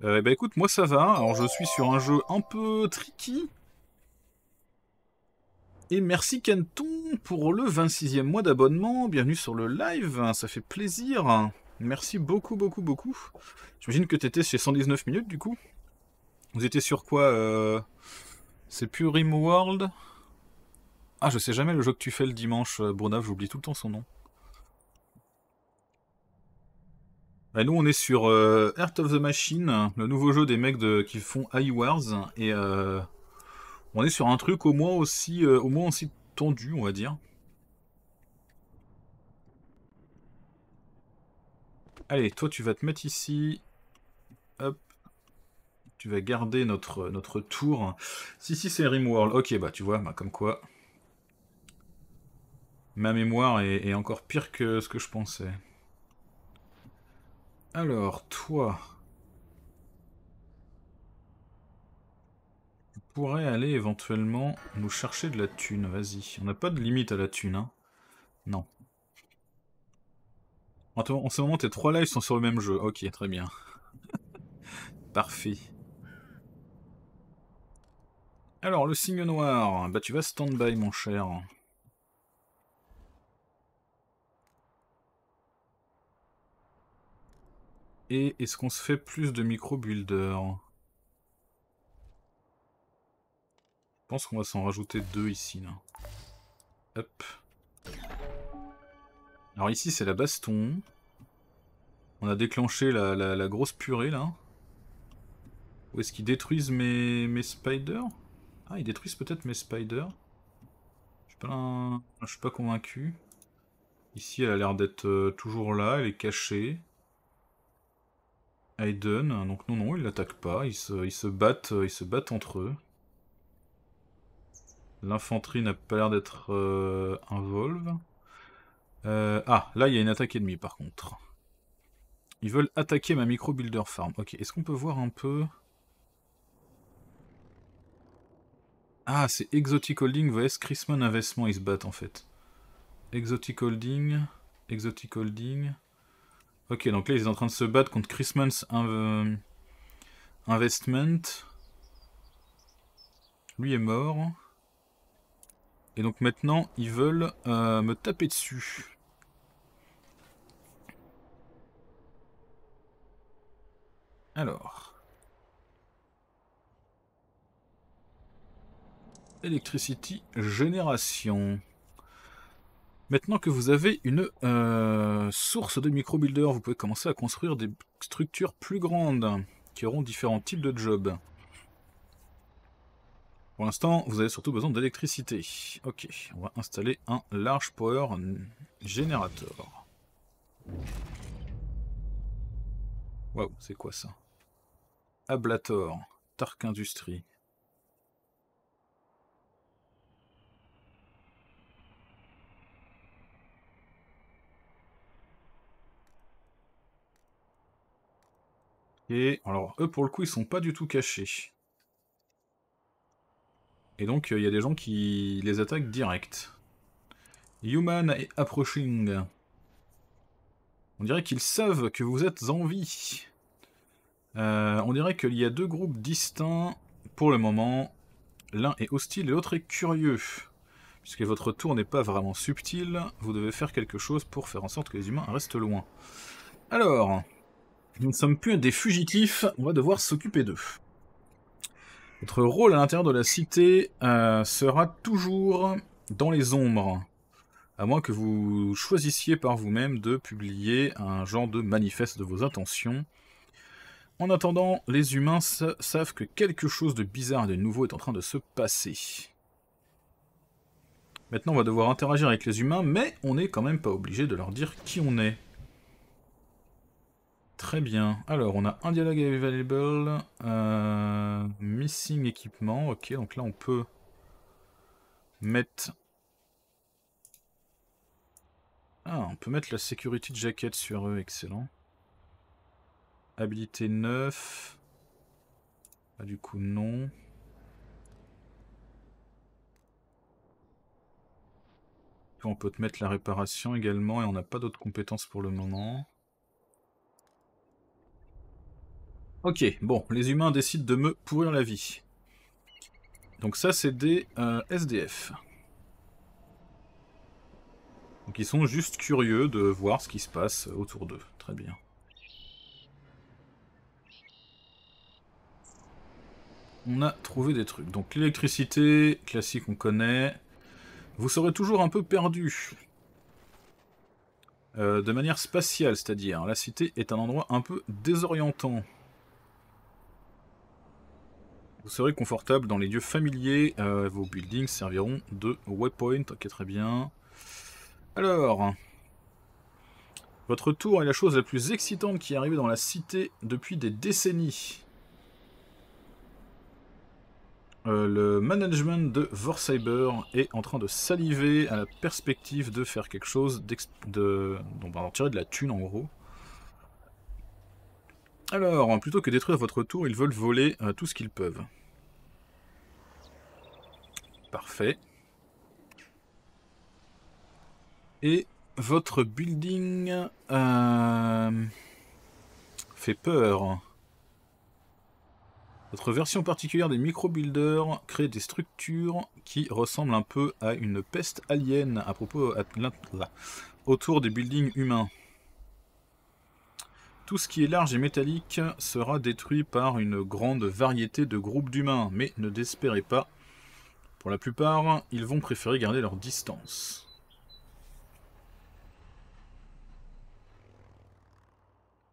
bah écoute, moi ça va, alors je suis sur un jeu un peu tricky. Et merci Canton pour le 26e mois d'abonnement, bienvenue sur le live, ça fait plaisir. Merci beaucoup, beaucoup, beaucoup. J'imagine que t'étais chez 119 minutes du coup vous étiez sur quoi euh, C'est plus World Ah, je sais jamais le jeu que tu fais le dimanche, euh, Brunav, j'oublie tout le temps son nom. Bah, nous, on est sur euh, Heart of the Machine, le nouveau jeu des mecs de... qui font iWars, et on est sur un truc au moins aussi, au moins aussi tendu, on va dire. Allez, toi tu vas te mettre ici, tu vas garder notre, notre tour. Si, si, c'est Rimworld. Ok, bah tu vois, bah, comme quoi. Ma mémoire est, encore pire que ce que je pensais. Alors, toi... Tu pourrais aller éventuellement nous chercher de la thune, vas-y. On n'a pas de limite à la thune, hein. Non. En, en ce moment, tes trois lives sont sur le même jeu. Ok, très bien. Parfait. Alors, le signe noir. Bah, tu vas stand-by, mon cher. Et est-ce qu'on se fait plus de micro-builder Je pense qu'on va s'en rajouter deux ici, là. Hop. Alors ici, c'est la baston. On a déclenché la, grosse purée, là. Où est-ce qu'ils détruisent mes spiders ah, ils détruisent peut-être mes spiders. Je suis pas, suis pas convaincu. Ici, elle a l'air d'être euh, toujours là, elle est cachée. Aiden, donc non, non, ils l'attaquent pas, ils se, battent, euh, ils se battent entre eux. L'infanterie n'a pas l'air d'être euh, involve. Euh, ah, là, il y a une attaque ennemie, par contre. Ils veulent attaquer ma micro-builder farm. Ok, est-ce qu'on peut voir un peu... Ah, c'est Exotic Holding vs Chrisman Investment, ils se battent en fait. Exotic Holding, Exotic Holding. Ok, donc là, ils sont en train de se battre contre christman Investment. Lui est mort. Et donc maintenant, ils veulent euh, me taper dessus. Alors... Electricity Génération. Maintenant que vous avez une euh, source de microbuilder, vous pouvez commencer à construire des structures plus grandes qui auront différents types de jobs. Pour l'instant, vous avez surtout besoin d'électricité. Ok, on va installer un large power generator. Waouh, c'est quoi ça Ablator, Tark Industries. Et alors, eux, pour le coup, ils sont pas du tout cachés. Et donc, euh, il y a des gens qui les attaquent direct. Human approaching. On dirait qu'ils savent que vous êtes en vie. Euh, on dirait qu'il y a deux groupes distincts pour le moment. L'un est hostile et l'autre est curieux. Puisque votre tour n'est pas vraiment subtil, vous devez faire quelque chose pour faire en sorte que les humains restent loin. Alors, nous ne sommes plus des fugitifs, on va devoir s'occuper d'eux. Votre rôle à l'intérieur de la cité euh, sera toujours dans les ombres. À moins que vous choisissiez par vous-même de publier un genre de manifeste de vos intentions. En attendant, les humains savent que quelque chose de bizarre et de nouveau est en train de se passer. Maintenant, on va devoir interagir avec les humains, mais on n'est quand même pas obligé de leur dire qui on est. Très bien. Alors, on a un dialogue available, euh, missing equipment, Ok, donc là, on peut mettre... Ah, on peut mettre la security jacket sur eux, excellent. Habilité 9. Ah, du coup, non. On peut te mettre la réparation également et on n'a pas d'autres compétences pour le moment. Ok, bon, les humains décident de me pourrir la vie. Donc ça, c'est des euh, SDF. Donc ils sont juste curieux de voir ce qui se passe autour d'eux. Très bien. On a trouvé des trucs. Donc l'électricité, classique on connaît. Vous serez toujours un peu perdu. Euh, de manière spatiale, c'est-à-dire. La cité est un endroit un peu désorientant. Vous serez confortable dans les lieux familiers. Euh, vos buildings serviront de waypoint. Ok, très bien. Alors, votre tour est la chose la plus excitante qui est arrivée dans la cité depuis des décennies. Euh, le management de Vorcyber est en train de saliver à la perspective de faire quelque chose de, tirer de la thune en gros. Alors, plutôt que détruire votre tour, ils veulent voler euh, tout ce qu'ils peuvent. Parfait. Et votre building euh, fait peur. Votre version particulière des micro-builders crée des structures qui ressemblent un peu à une peste alien à propos autour des buildings humains. Tout ce qui est large et métallique sera détruit par une grande variété de groupes d'humains, mais ne désespérez pas. Pour la plupart, ils vont préférer garder leur distance.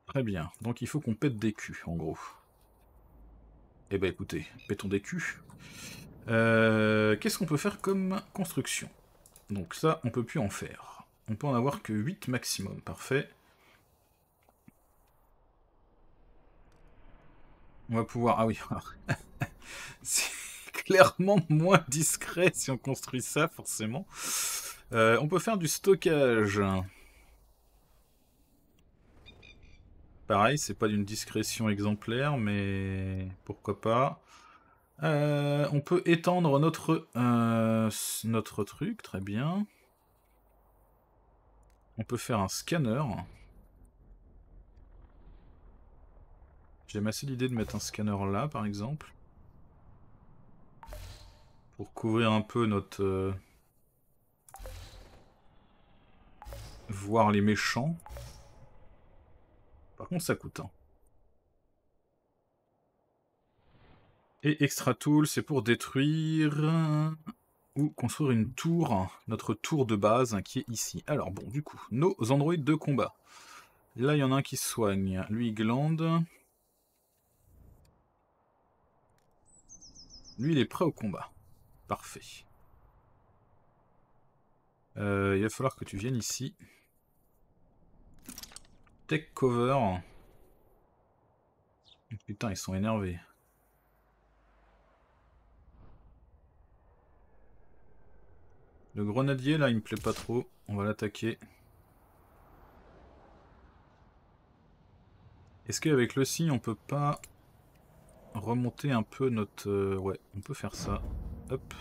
Très bien, donc il faut qu'on pète des culs, en gros. Eh ben écoutez, pétons des culs. Euh, qu'est-ce qu'on peut faire comme construction Donc ça, on peut plus en faire. On peut en avoir que 8 maximum, parfait. On va pouvoir... Ah oui, c'est clairement moins discret si on construit ça, forcément. Euh, on peut faire du stockage. Pareil, c'est pas d'une discrétion exemplaire, mais pourquoi pas. Euh, on peut étendre notre, euh, notre truc, très bien. On peut faire un scanner. J'aime assez l'idée de mettre un scanner là, par exemple. Pour couvrir un peu notre... Euh, voir les méchants. Par contre, ça coûte un. Hein. Et Extra Tool, c'est pour détruire euh, ou construire une tour, notre tour de base hein, qui est ici. Alors bon, du coup, nos androïdes de combat. Là, il y en a un qui soigne. Lui, il glande. Lui, il est prêt au combat. Parfait. Euh, il va falloir que tu viennes ici. Take cover. Putain, ils sont énervés. Le grenadier, là, il me plaît pas trop. On va l'attaquer. Est-ce qu'avec le signe, on peut pas remonter un peu notre... Euh, ouais, on peut faire ça. Hop.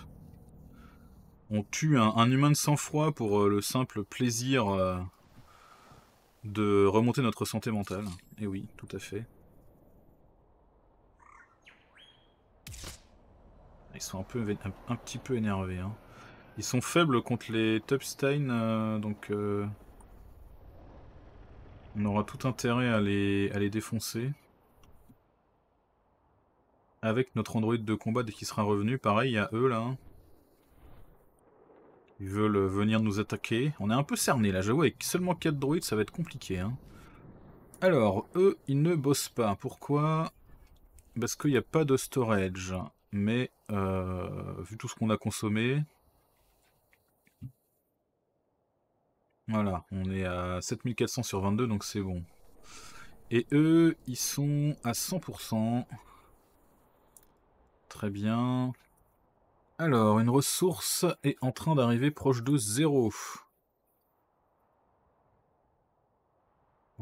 On tue un, humain de sang-froid pour euh, le simple plaisir euh, de remonter notre santé mentale. Et eh oui, tout à fait. Ils sont un, peu, un, petit peu énervés. Hein. Ils sont faibles contre les Tubstein, donc... on aura tout intérêt à les, à les défoncer avec notre androïde de combat dès qu'il sera revenu. Pareil, il y a eux là. Hein. Ils veulent euh, venir nous attaquer. On est un peu cerné là, j'avoue, avec seulement 4 droïdes, ça va être compliqué. Hein. Alors, eux, ils ne bossent pas. Pourquoi Parce qu'il n'y a pas de storage. Mais, euh, vu tout ce qu'on a consommé... Voilà, on est à 7400 sur 22, donc c'est bon. Et eux, ils sont à 100%. Très bien. Alors, une ressource est en train d'arriver proche de zéro.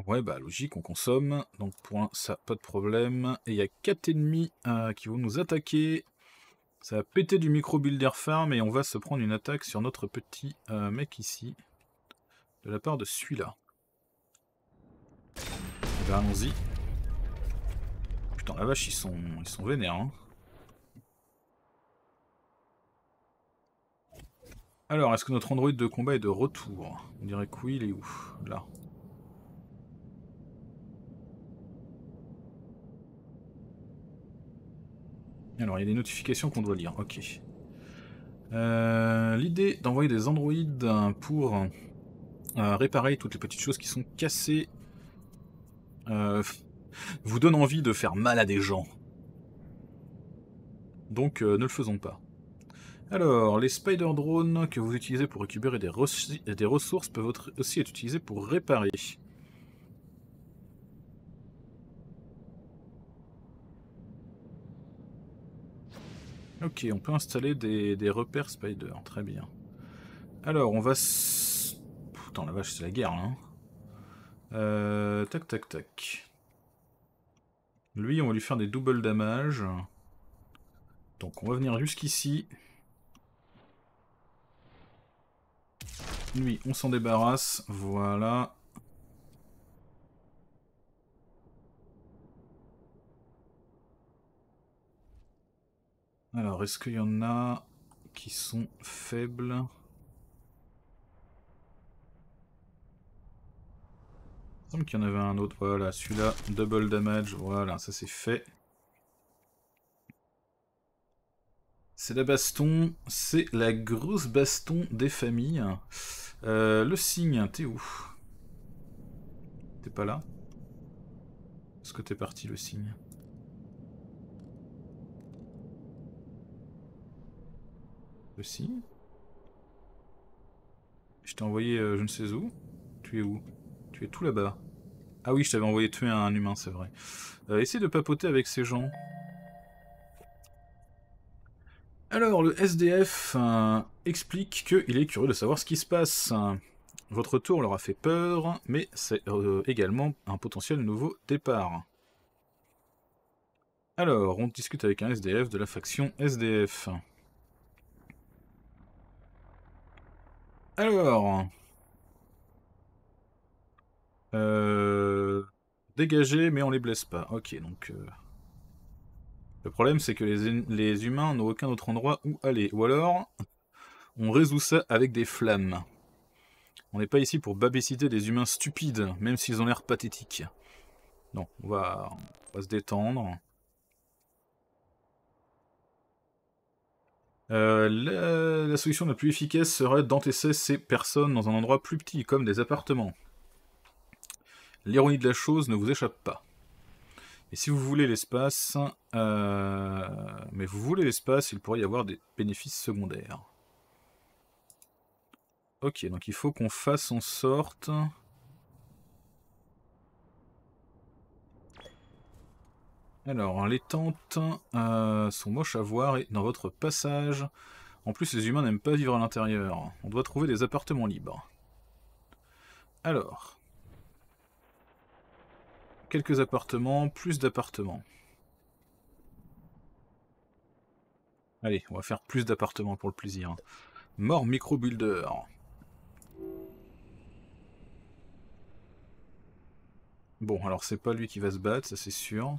Ouais, bah logique, on consomme. Donc point, ça, pas de problème. Et il y a 4 ennemis euh, qui vont nous attaquer. Ça va péter du micro-builder farm et on va se prendre une attaque sur notre petit euh, mec ici. De la part de celui-là. Eh ben, allons-y. Putain, la vache, ils sont, ils sont vénères, hein. Alors, est-ce que notre android de combat est de retour On dirait que oui, il est où Là. Alors, il y a des notifications qu'on doit lire, ok. Euh, l'idée d'envoyer des androïdes pour euh, réparer toutes les petites choses qui sont cassées euh, vous donne envie de faire mal à des gens. Donc, ne le faisons pas. Alors, les spider drones que vous utilisez pour récupérer des, ressources peuvent aussi être utilisés pour réparer. Ok, on peut installer des, repères spider, très bien. Alors, on va... Putain, la vache, c'est la guerre, Hein euh, tac, tac, tac. Lui, on va lui faire des doubles damages Donc, on va venir jusqu'ici. Lui, on s'en débarrasse. Voilà. Alors, est-ce qu'il y en a qui sont faibles Il semble qu'il y en avait un autre. Voilà, celui-là, double damage. Voilà, ça c'est fait. C'est la baston, c'est la grosse baston des familles. Euh, le signe, t'es où T'es pas là Est-ce que t'es parti le signe Le signe Je t'ai envoyé euh, je ne sais où. Tu es où Tu es tout là-bas. Ah oui, je t'avais envoyé tuer un humain, c'est vrai. Euh, essaye de papoter avec ces gens. Alors, le SDF, explique qu'il est curieux de savoir ce qui se passe. Votre tour leur a fait peur, mais c'est euh, également un potentiel nouveau départ. Alors, on discute avec un SDF de la faction SDF. Alors... Euh... mais on les blesse pas. Ok, donc... Euh, le problème, c'est que les, les humains n'ont aucun autre endroit où aller. Ou alors, on résout ça avec des flammes. On n'est pas ici pour babéciter des humains stupides, même s'ils ont l'air pathétiques. Non, on va, se détendre. Euh, la, solution la plus efficace serait d'entesser ces personnes dans un endroit plus petit, comme des appartements. L'ironie de la chose ne vous échappe pas. Et si vous voulez l'espace, euh, mais vous voulez l'espace, il pourrait y avoir des bénéfices secondaires. Ok, donc il faut qu'on fasse en sorte... Alors, hein, les tentes euh, sont moches à voir et dans votre passage, en plus les humains n'aiment pas vivre à l'intérieur. On doit trouver des appartements libres. Alors, quelques appartements, plus d'appartements. Allez, on va faire plus d'appartements pour le plaisir. Mort micro builder. Bon, alors c'est pas lui qui va se battre, ça c'est sûr.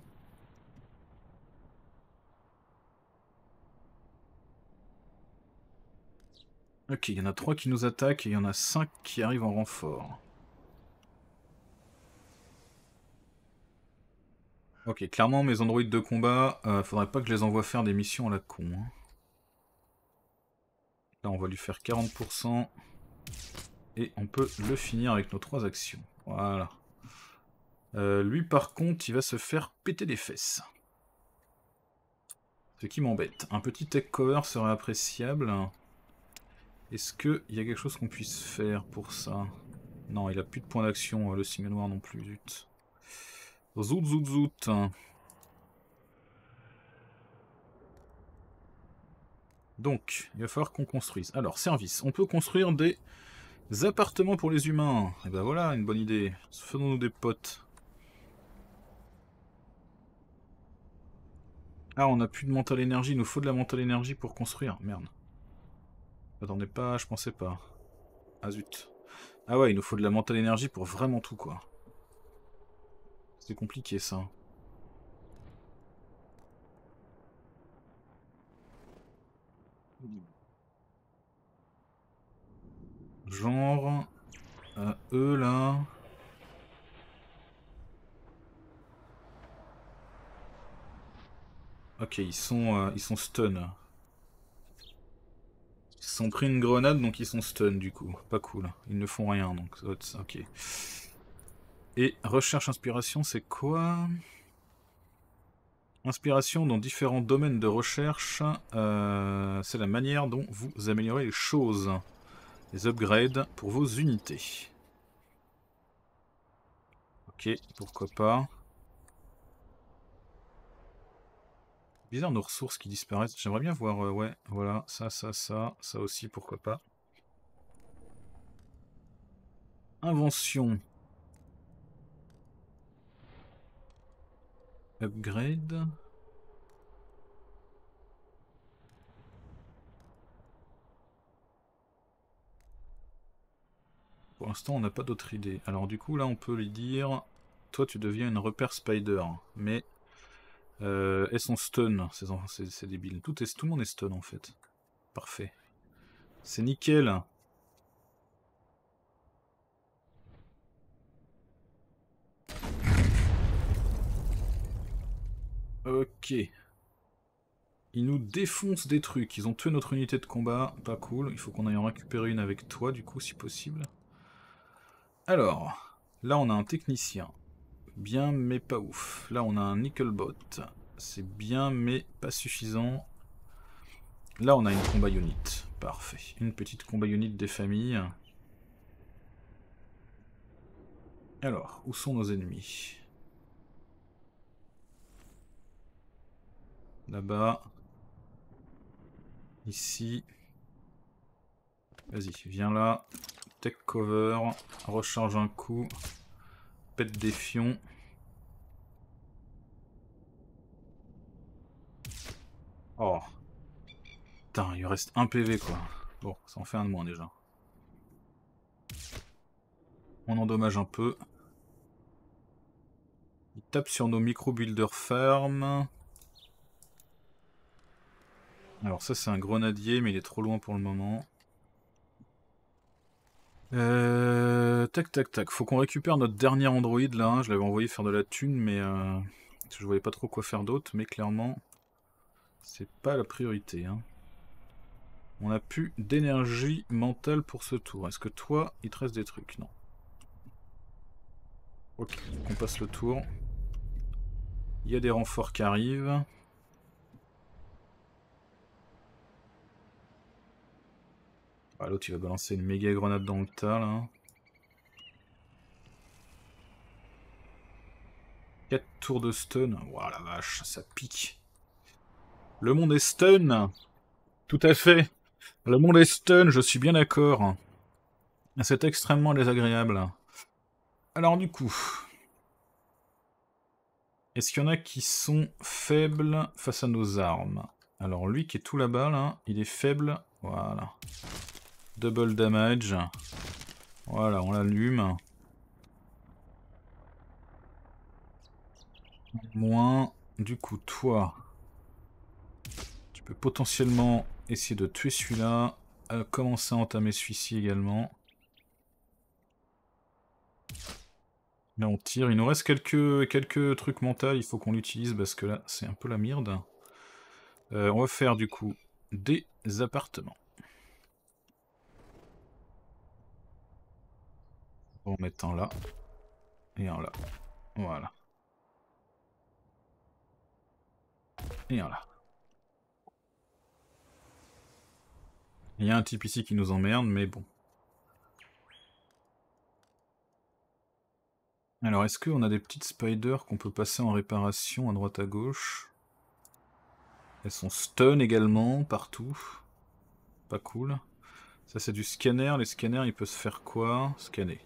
Ok, il y en a 3 qui nous attaquent et il y en a 5 qui arrivent en renfort. Ok, clairement mes androïdes de combat, euh, faudrait pas que je les envoie faire des missions à la con. Hein. Là on va lui faire 40% et on peut le finir avec nos 3 actions. Voilà. Euh, lui, par contre, il va se faire péter les fesses. Ce qui m'embête. Un petit tech cover serait appréciable. Est-ce qu'il y a quelque chose qu'on puisse faire pour ça Non, il a plus de points d'action, euh, le signe noir non plus, Zout, zout, zout. Donc, il va falloir qu'on construise. Alors, service. On peut construire des appartements pour les humains. Et eh ben voilà, une bonne idée. Faisons-nous des potes. Ah, on n'a plus de mental énergie, il nous faut de la mental énergie pour construire. Merde. Attendez pas, je pensais pas. Ah zut. Ah ouais, il nous faut de la mental énergie pour vraiment tout, quoi. C'est compliqué, ça. Genre... Euh, eux, là... Ok, ils sont, euh, ils sont stun. Ils sont pris une grenade, donc ils sont stun du coup. Pas cool. Ils ne font rien, donc ok. Et recherche inspiration, c'est quoi Inspiration dans différents domaines de recherche, euh, c'est la manière dont vous améliorez les choses. Les upgrades pour vos unités. Ok, pourquoi pas. Bizarre nos ressources qui disparaissent. J'aimerais bien voir, euh, ouais, voilà, ça, ça, ça, ça aussi, pourquoi pas. Invention. Upgrade. Pour l'instant, on n'a pas d'autre idée. Alors du coup, là, on peut lui dire... Toi, tu deviens une repère spider. Mais euh, stone sont stun, c'est débile. Tout, est, tout le monde est stun en fait. Parfait. C'est nickel. Ok. Ils nous défoncent des trucs. Ils ont tué notre unité de combat. Pas cool. Il faut qu'on aille en récupérer une avec toi, du coup, si possible. Alors, là, on a un technicien. Bien, mais pas ouf. Là, on a un nickel bot, C'est bien, mais pas suffisant. Là, on a une combat unit. Parfait. Une petite combat unit des familles. Alors, où sont nos ennemis Là-bas. Ici. Vas-y, viens là. Take cover. Recharge un coup pète des fions. Oh. Putain, il reste un PV quoi. Bon, ça en fait un de moins déjà. On endommage un peu. Il tape sur nos micro builder farm Alors ça c'est un grenadier mais il est trop loin pour le moment. Euh, tac, tac, tac. Faut qu'on récupère notre dernier Android là. Hein. Je l'avais envoyé faire de la thune, mais je euh, je voyais pas trop quoi faire d'autre. Mais clairement, c'est pas la priorité. Hein. On a plus d'énergie mentale pour ce tour. Est-ce que toi, il te reste des trucs Non. Ok, on passe le tour. Il y a des renforts qui arrivent. Alors, bah, l'autre, il va balancer une méga grenade dans le tas, là. 4 tours de stun. Waouh, la vache, ça pique. Le monde est stun Tout à fait Le monde est stun, je suis bien d'accord. C'est extrêmement désagréable. Alors du coup... Est-ce qu'il y en a qui sont faibles face à nos armes Alors lui qui est tout là-bas, là, il est faible. Voilà. Double damage. Voilà, on l'allume. Moins. Du coup, toi, tu peux potentiellement essayer de tuer celui-là. Euh, commencer à entamer celui-ci également. Là, on tire. Il nous reste quelques, quelques trucs mentaux. Il faut qu'on l'utilise parce que là, c'est un peu la merde. Euh, on va faire du coup des appartements. en mettant là et en là. Voilà. Et en là. Il y a un type ici qui nous emmerde, mais bon. Alors, est-ce qu'on a des petites spiders qu'on peut passer en réparation à droite à gauche Elles sont stun également, partout. Pas cool. Ça, c'est du scanner. Les scanners, il peut se faire quoi Scanner.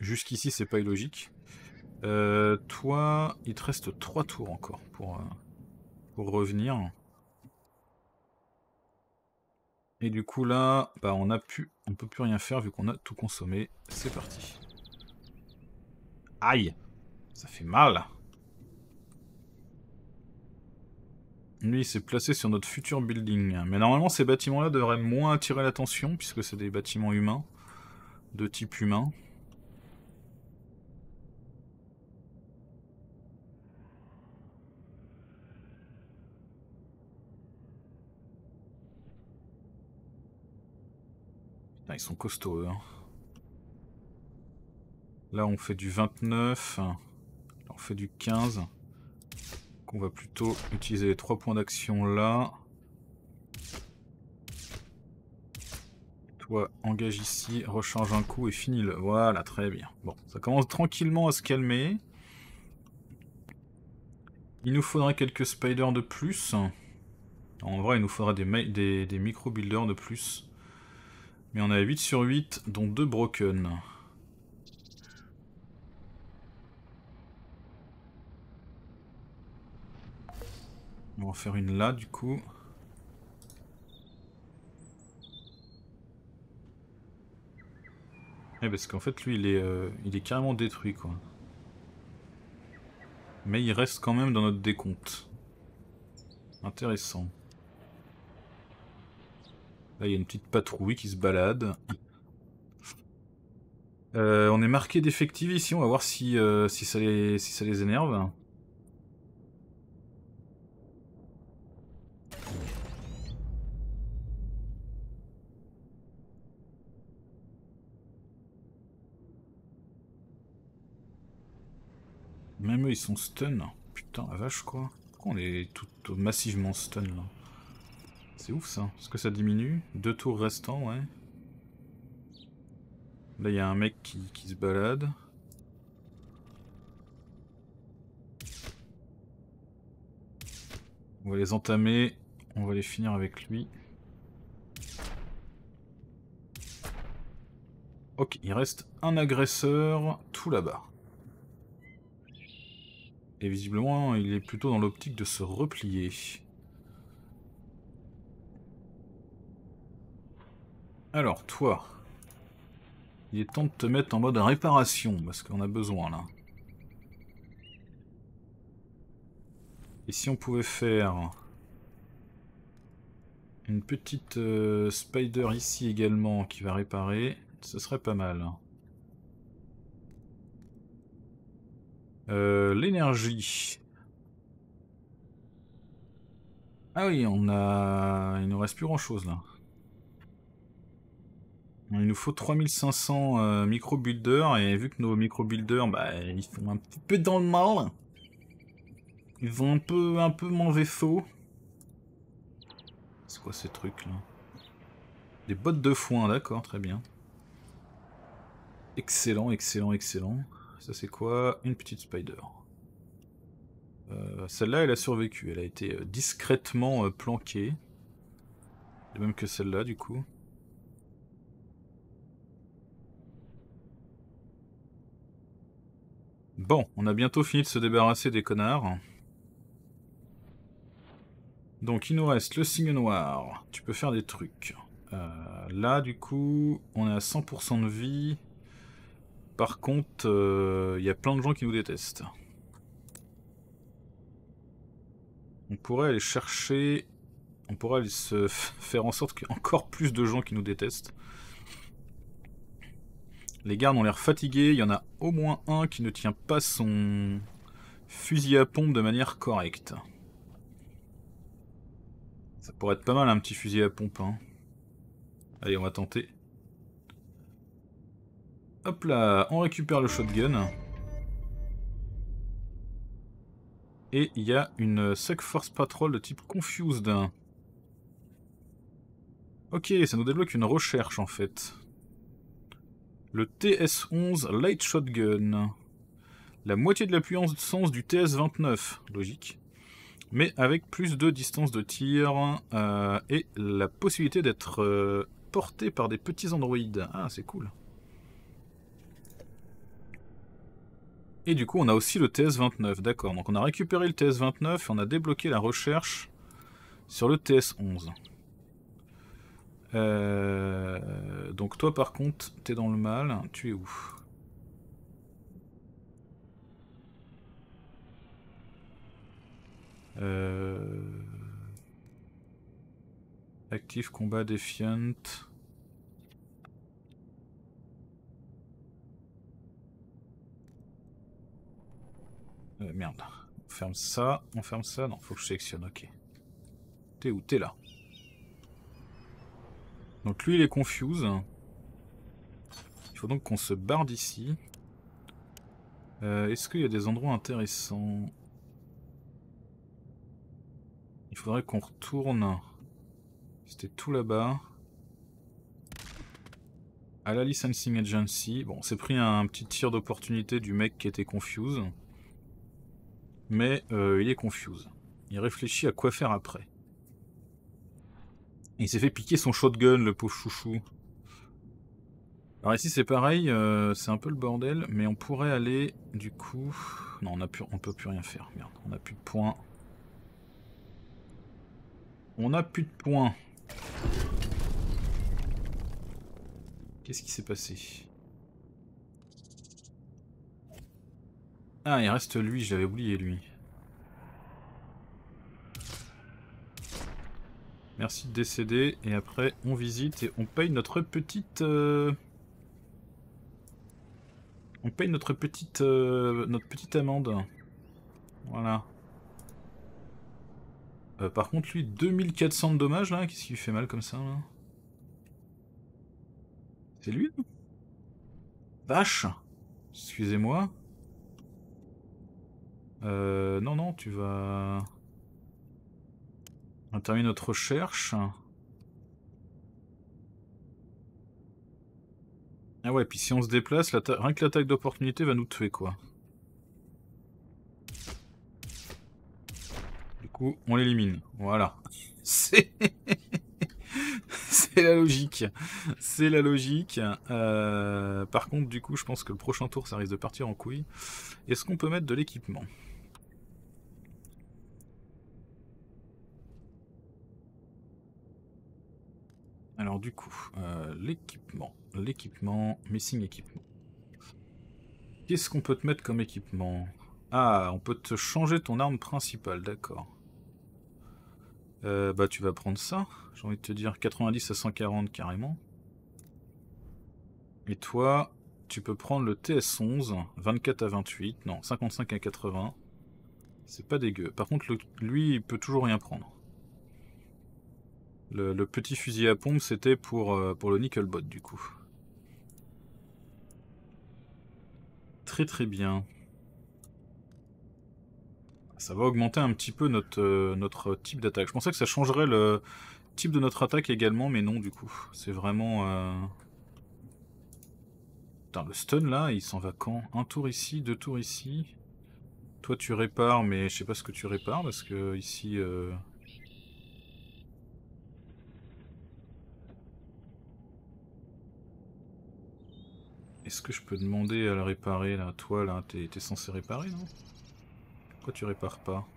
Jusqu'ici, c'est pas illogique. Euh, toi, il te reste 3 tours encore pour, euh, pour revenir. Et du coup là, bah on a pu, on peut plus rien faire vu qu'on a tout consommé. C'est parti. Aïe Ça fait mal Lui, il s'est placé sur notre futur building. Mais normalement, ces bâtiments-là devraient moins attirer l'attention, puisque c'est des bâtiments humains, de type humain. ils sont costauds, hein. Là, on fait du 29. Là, on fait du 15. qu'on on va plutôt utiliser les trois points d'action là. Toi, engage ici, recharge un coup et finis le. Voilà, très bien. Bon, ça commence tranquillement à se calmer. Il nous faudra quelques spiders de plus. En vrai, il nous faudra des, des micro-builders de plus. Mais on a 8 sur 8, dont 2 broken. On va en faire une là, du coup. Eh, parce qu'en fait, lui, il est, euh, il est carrément détruit, quoi. Mais il reste quand même dans notre décompte. Intéressant. Là, il y a une petite patrouille qui se balade. Euh, on est marqué d'effectifs ici, on va voir si, euh, si, ça les, si ça les énerve. Même eux ils sont stun, putain la vache quoi. Pourquoi on est tout, massivement stun là c'est ouf ça. Est-ce que ça diminue Deux tours restants, ouais. Là, il y a un mec qui, qui se balade. On va les entamer. On va les finir avec lui. Ok, il reste un agresseur tout là-bas. Et visiblement, il est plutôt dans l'optique de se replier. Alors, toi, il est temps de te mettre en mode réparation, parce qu'on a besoin, là. Et si on pouvait faire une petite euh, spider ici également qui va réparer, ce serait pas mal. Euh, l'énergie. Ah oui, on a... il nous reste plus grand chose là. Il nous faut 3500 euh, micro-builders, et vu que nos micro-builders, bah, ils sont un petit peu dans le mal, ils vont un peu, un peu mon faux. C'est quoi ces trucs là Des bottes de foin, d'accord, très bien. Excellent, excellent, excellent. Ça c'est quoi Une petite spider. Euh, celle-là, elle a survécu, elle a été euh, discrètement planquée. De même que celle-là, du coup. Bon, on a bientôt fini de se débarrasser des connards. Donc il nous reste le signe noir. Tu peux faire des trucs. Euh, là, du coup, on est à 100% de vie. Par contre, euh, il y a plein de gens qui nous détestent. On pourrait aller chercher... On pourrait aller se faire en sorte qu'il y ait encore plus de gens qui nous détestent. Les gardes ont l'air fatigués. Il y en a au moins un qui ne tient pas son fusil à pompe de manière correcte. Ça pourrait être pas mal un petit fusil à pompe. Hein. Allez, on va tenter. Hop là, on récupère le shotgun. Et il y a une sec Force Patrol de type Confused. Ok, ça nous débloque une recherche en fait. Le TS-11 Light Shotgun. La moitié de la puissance du TS-29, logique. Mais avec plus de distance de tir euh, et la possibilité d'être euh, porté par des petits androïdes. Ah, c'est cool. Et du coup, on a aussi le TS-29, d'accord. Donc on a récupéré le TS-29 et on a débloqué la recherche sur le TS-11. Euh, donc toi par contre, t'es dans le mal, tu es où euh... Actif combat défiant. Euh, merde. On ferme ça, on ferme ça, non, faut que je sélectionne, ok. T'es où T'es là. Donc lui, il est confuse. Il faut donc qu'on se barre d'ici. Euh, est-ce qu'il y a des endroits intéressants Il faudrait qu'on retourne. C'était tout là-bas. À la licensing agency. Bon, c'est pris un, petit tir d'opportunité du mec qui était confuse. Mais euh, il est confuse. Il réfléchit à quoi faire après il s'est fait piquer son shotgun, le pauvre chouchou. Alors ici c'est pareil, euh, c'est un peu le bordel, mais on pourrait aller du coup... Non, on, a pu... on peut plus rien faire, merde, on n'a plus de points. On n'a plus de points. Qu'est-ce qui s'est passé Ah, il reste lui, j'avais oublié lui. Merci de décéder. Et après, on visite et on paye notre petite... Euh, on paye notre petite, euh, notre petite amende. Voilà. Euh, par contre, lui, 2400 de dommages, là. Qu'est-ce qui lui fait mal comme ça, là C'est lui, Vache Excusez-moi. Euh, non, non, tu vas... On termine notre recherche. Ah ouais, puis si on se déplace, rien que l'attaque d'opportunité va nous tuer, quoi. Du coup, on l'élimine. Voilà. C'est... la logique. C'est la logique. Euh, par contre, du coup, je pense que le prochain tour, ça risque de partir en couille. Est-ce qu'on peut mettre de l'équipement Alors du coup, euh, l'équipement. L'équipement, missing équipement. Qu'est-ce qu'on peut te mettre comme équipement Ah, on peut te changer ton arme principale, d'accord. Euh, bah tu vas prendre ça, j'ai envie de te dire 90 à 140 carrément. Et toi, tu peux prendre le TS11, 24 à 28, non, 55 à 80. C'est pas dégueu. Par contre, lui, il peut toujours rien prendre. Le, petit fusil à pompe, c'était pour, euh, pour le Nickelbot, du coup. Très très bien. Ça va augmenter un petit peu notre, euh, notre type d'attaque. Je pensais que ça changerait le type de notre attaque également, mais non, du coup. C'est vraiment... dans euh, le stun, là, il s'en va quand Un tour ici, deux tours ici. Toi, tu répares, mais je sais pas ce que tu répares, parce que ici... Est-ce que je peux demander à la réparer, là Toi, là, t'es censé réparer, non Pourquoi tu répares pas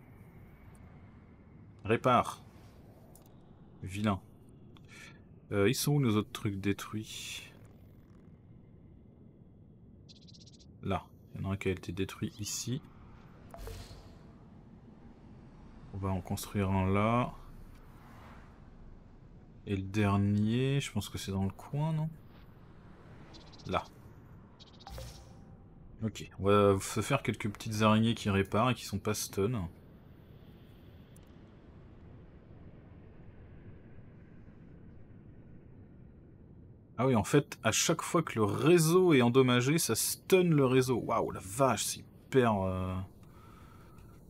Répare Vilain. Euh, ils sont où nos autres trucs détruits Là. Il y en a un qui a été détruit ici. On va en construire un là. Et le dernier, je pense que c'est dans le coin, non Là. Ok, on va se faire quelques petites araignées qui réparent et qui sont pas stun. Ah oui, en fait, à chaque fois que le réseau est endommagé, ça stun le réseau. Waouh, la vache, c'est hyper... Euh,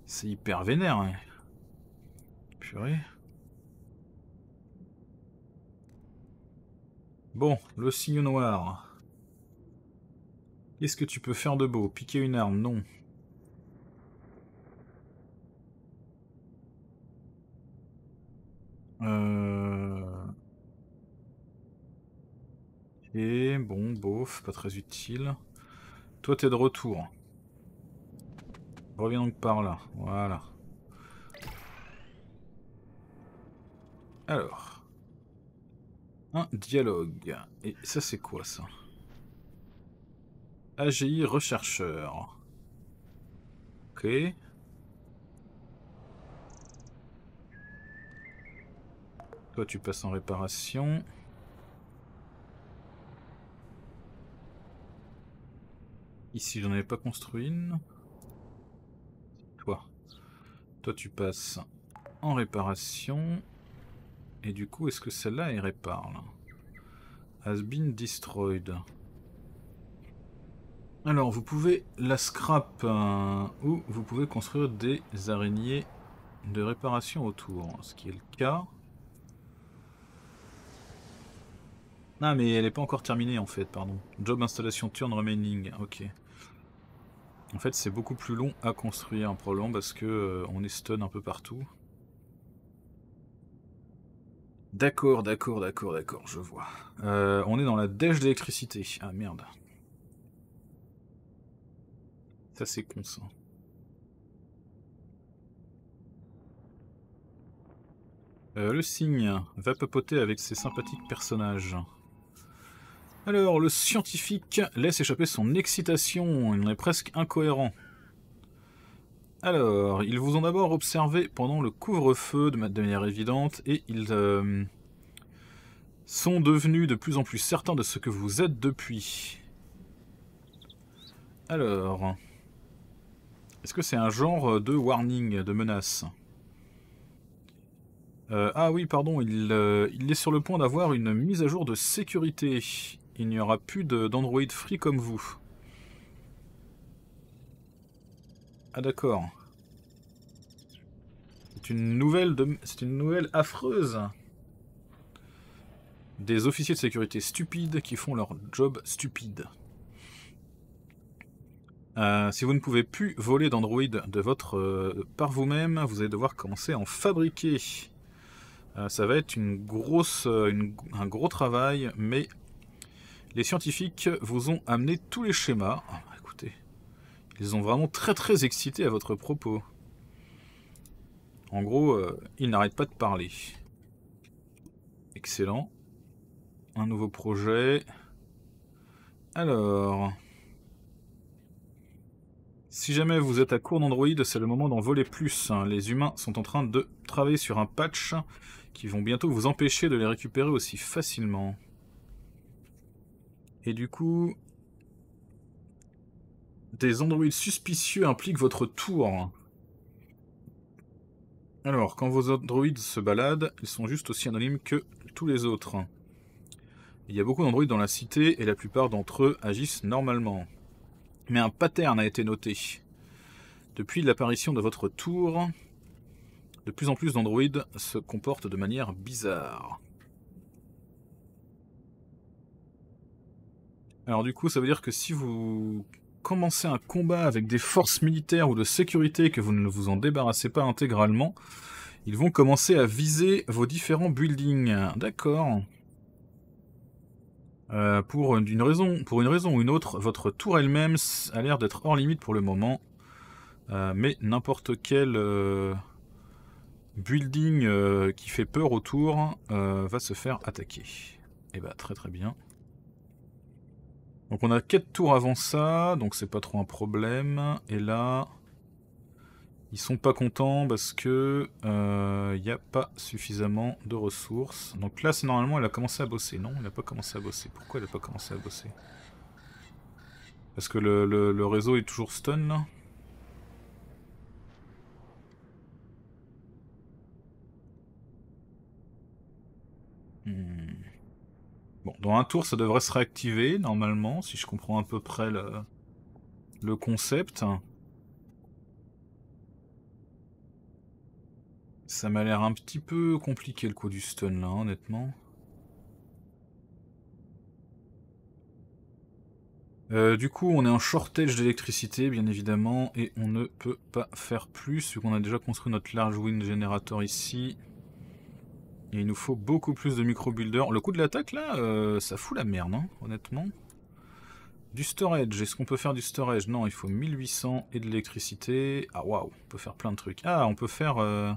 c'est hyper vénère. Hein. Purée. Bon, le signe noir. Qu'est-ce que tu peux faire de beau Piquer une arme Non. Euh... Et bon, bof, pas très utile. Toi, t'es de retour. Reviens donc par là. Voilà. Alors. Un dialogue. Et ça, c'est quoi, ça AGI rechercheur. Ok. Toi, tu passes en réparation. Ici, j'en avais pas construit une. Toi. Toi, tu passes en réparation. Et du coup, est-ce que celle-là, elle répare, Has been destroyed. Alors, vous pouvez la scrap euh, ou vous pouvez construire des araignées de réparation autour, ce qui est le cas. Ah, mais elle n'est pas encore terminée en fait, pardon. Job installation turn remaining, ok. En fait, c'est beaucoup plus long à construire, probablement parce que euh, on est stun un peu partout. D'accord, d'accord, d'accord, d'accord, je vois. Euh, on est dans la dèche d'électricité. Ah merde assez con euh, le signe va papoter avec ses sympathiques personnages. Alors, le scientifique laisse échapper son excitation, il en est presque incohérent. Alors, ils vous ont d'abord observé pendant le couvre-feu de manière évidente et ils euh, sont devenus de plus en plus certains de ce que vous êtes depuis. Alors... Est-ce que c'est un genre euh, de warning, de menace euh, Ah oui, pardon, euh, il, est sur le point d'avoir une mise à jour de sécurité. Il n'y aura plus d'Android free comme vous. Ah d'accord. une nouvelle C'est une nouvelle affreuse. Des officiers de sécurité stupides qui font leur job stupide. Euh, si vous ne pouvez plus voler d'Android de votre euh, par vous-même, vous allez devoir commencer à en fabriquer. Euh, ça va être une grosse, un gros travail, mais les scientifiques vous ont amené tous les schémas. Ah, bah, écoutez, ils ont vraiment très très excités à votre propos. En gros, ils n'arrêtent pas de parler. Excellent. Un nouveau projet. Alors... Si jamais vous êtes à court d'androïdes, c'est le moment d'en voler plus. Hein. Les humains sont en train de travailler sur un patch qui vont bientôt vous empêcher de les récupérer aussi facilement. Et du coup, des androïdes suspicieux impliquent votre tour. Alors, quand vos androïdes se baladent, ils sont juste aussi anonymes que tous les autres. Il y a beaucoup d'androïdes dans la cité et la plupart d'entre eux agissent normalement mais un pattern a été noté. Depuis l'apparition de votre tour, de plus en plus d'androïdes se comportent de manière bizarre. Alors du coup, ça veut dire que si vous commencez un combat avec des forces militaires ou de sécurité que vous ne vous en débarrassez pas intégralement, ils vont commencer à viser vos différents buildings. D'accord. Euh, pour, une raison, ou une autre, votre tour elle-même a l'air d'être hors limite pour le moment. Euh, mais n'importe quel euh, building qui fait peur autour va se faire attaquer. Et eh bah très très bien. Donc on a 4 tours avant ça, donc c'est pas trop un problème. Et là... Ils sont pas contents parce que il euh, n'y a pas suffisamment de ressources. Donc là, c'est normalement, elle a commencé à bosser. Non, elle n'a pas commencé à bosser. Pourquoi elle n'a pas commencé à bosser Parce que le, réseau est toujours stun, hmm. Bon, dans un tour, ça devrait se réactiver, normalement, si je comprends à peu près le, le concept. Ça m'a l'air un petit peu compliqué le coup du stun là, hein, honnêtement. Euh, du coup, on est en shortage d'électricité, bien évidemment, et on ne peut pas faire plus, vu qu'on a déjà construit notre large wind generator ici. Et il nous faut beaucoup plus de micro-builders. Le coup de l'attaque, là, euh, ça fout la merde, hein, honnêtement. Du storage, est-ce qu'on peut faire du storage Non, il faut 1800 et de l'électricité. Ah, waouh, on peut faire plein de trucs. Ah, on peut faire... Euh,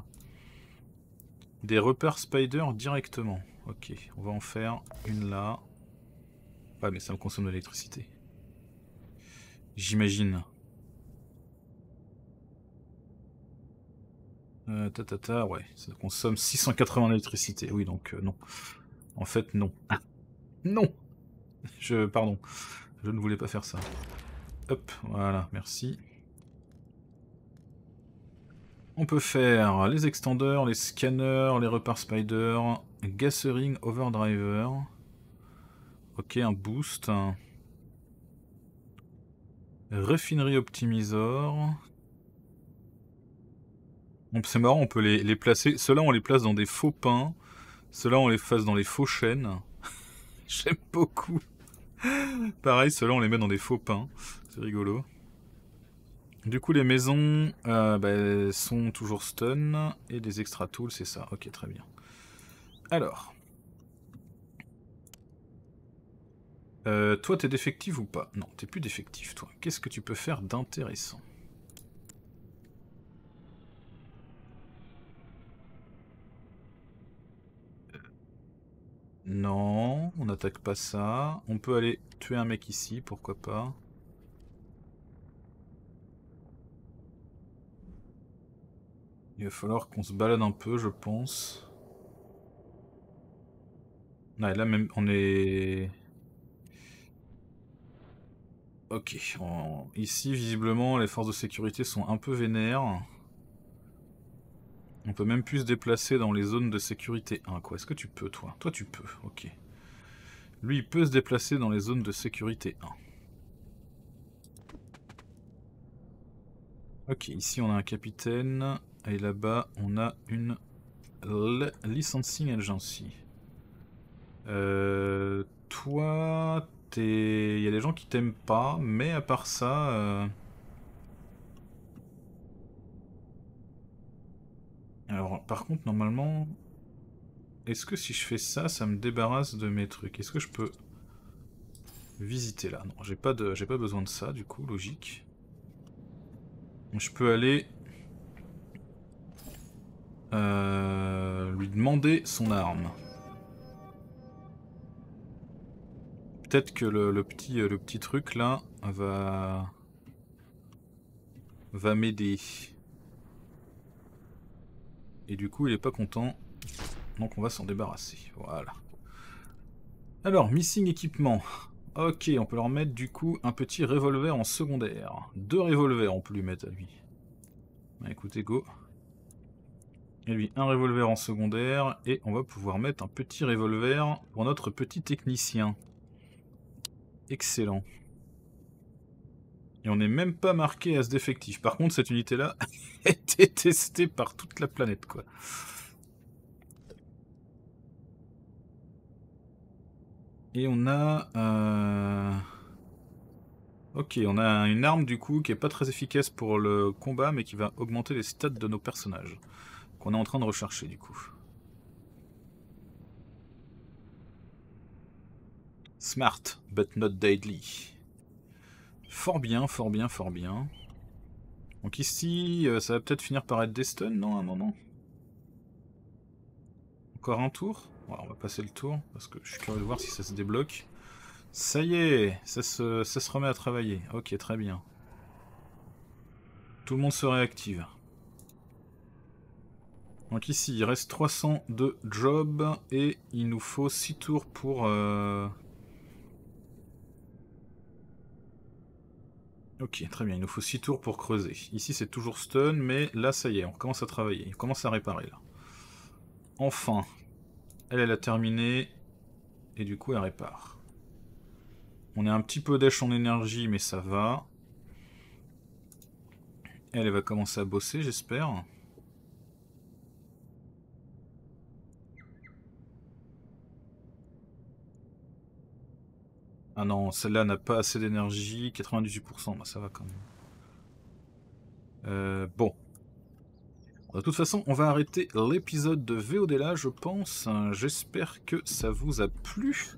des repères spider directement. Ok, on va en faire une là. Ah mais ça me consomme de l'électricité. J'imagine. Euh, ta, ta, ouais, ça consomme 680 d'électricité. Oui, donc euh, non. En fait, non. Ah, non Je, pardon, je ne voulais pas faire ça. Hop, voilà, merci. On peut faire les extendeurs, les scanners, les repars spider, gassering, overdriver. Ok, un boost. Raffinerie optimizer. C'est marrant, on peut les, placer. Cela on les place dans des faux pins. Cela on les fasse dans les faux chaînes. J'aime beaucoup. Pareil, cela on les met dans des faux pins. C'est rigolo. Du coup, les maisons euh, bah, sont toujours stun et des extra tools, c'est ça. Ok, très bien. Alors. Euh, toi, t'es défectif ou pas Non, t'es plus défectif, toi. Qu'est-ce que tu peux faire d'intéressant euh, Non, on n'attaque pas ça. On peut aller tuer un mec ici, pourquoi pas. Il va falloir qu'on se balade un peu, je pense. là, même, on est... Ok. Ici, visiblement, les forces de sécurité sont un peu vénères. On peut même plus se déplacer dans les zones de sécurité 1, quoi. Est-ce que tu peux, toi Toi, tu peux, ok. Lui, il peut se déplacer dans les zones de sécurité 1. Ok, ici, on a un capitaine. Et là-bas, on a une licensing agency. Euh, toi, il y a des gens qui t'aiment pas, mais à part ça... Euh, alors, par contre, normalement... Est-ce que si je fais ça, ça me débarrasse de mes trucs Est-ce que je peux visiter là Non, j'ai pas, pas besoin de ça, du coup, logique. Je peux aller euh, lui demander son arme. Peut-être que le, petit, le petit truc là va, va m'aider. Et du coup, il est pas content. Donc on va s'en débarrasser. Voilà. Alors, missing équipement. Ok, on peut leur mettre du coup un petit revolver en secondaire. Deux revolvers on peut lui mettre à lui. Bah, écoutez, go. Et lui, un revolver en secondaire. Et on va pouvoir mettre un petit revolver pour notre petit technicien. Excellent. Et on n'est même pas marqué à ce défectif. Par contre, cette unité-là été testée par toute la planète, quoi. Et on a... Euh, ok, on a une arme du coup qui est pas très efficace pour le combat, mais qui va augmenter les stats de nos personnages. On est en train de rechercher du coup. Smart, but not deadly. Fort bien, fort bien, fort bien. Donc ici, euh, ça va peut-être finir par être des non, à un moment Encore un tour On va passer le tour, parce que je suis curieux de voir si ça se débloque. Ça y est, ça se, ça se remet à travailler. Ok, très bien. Tout le monde se réactive. Donc ici, il reste 300 de job et il nous faut 6 tours pour... Euh, ok, très bien, il nous faut 6 tours pour creuser. Ici, c'est toujours stun, mais là, ça y est, on commence à travailler, on commence à réparer, là. Enfin, elle, elle a terminé, et du coup, elle répare. On est un petit peu dèche en énergie, mais ça va. Elle, elle va commencer à bosser, j'espère. Ah non, celle-là n'a pas assez d'énergie. 98%, bah, ça va quand même. Euh, bon. De toute façon, on va arrêter l'épisode de VOD je pense. Euh, j'espère que ça vous a plu.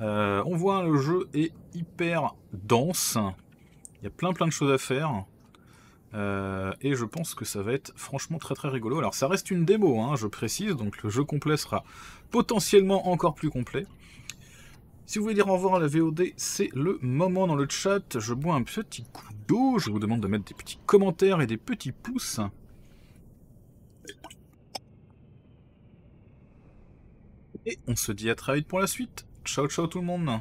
Euh, on voit le jeu est hyper dense. Il y a plein plein de choses à faire. et je pense que ça va être franchement très très rigolo. Alors ça reste une démo, hein, je précise, donc le jeu complet sera potentiellement encore plus complet. Si vous voulez dire au revoir à la VOD, c'est le moment dans le chat. Je bois un petit coup d'eau. Je vous demande de mettre des petits commentaires et des petits pouces. Et on se dit à très vite pour la suite. Ciao ciao tout le monde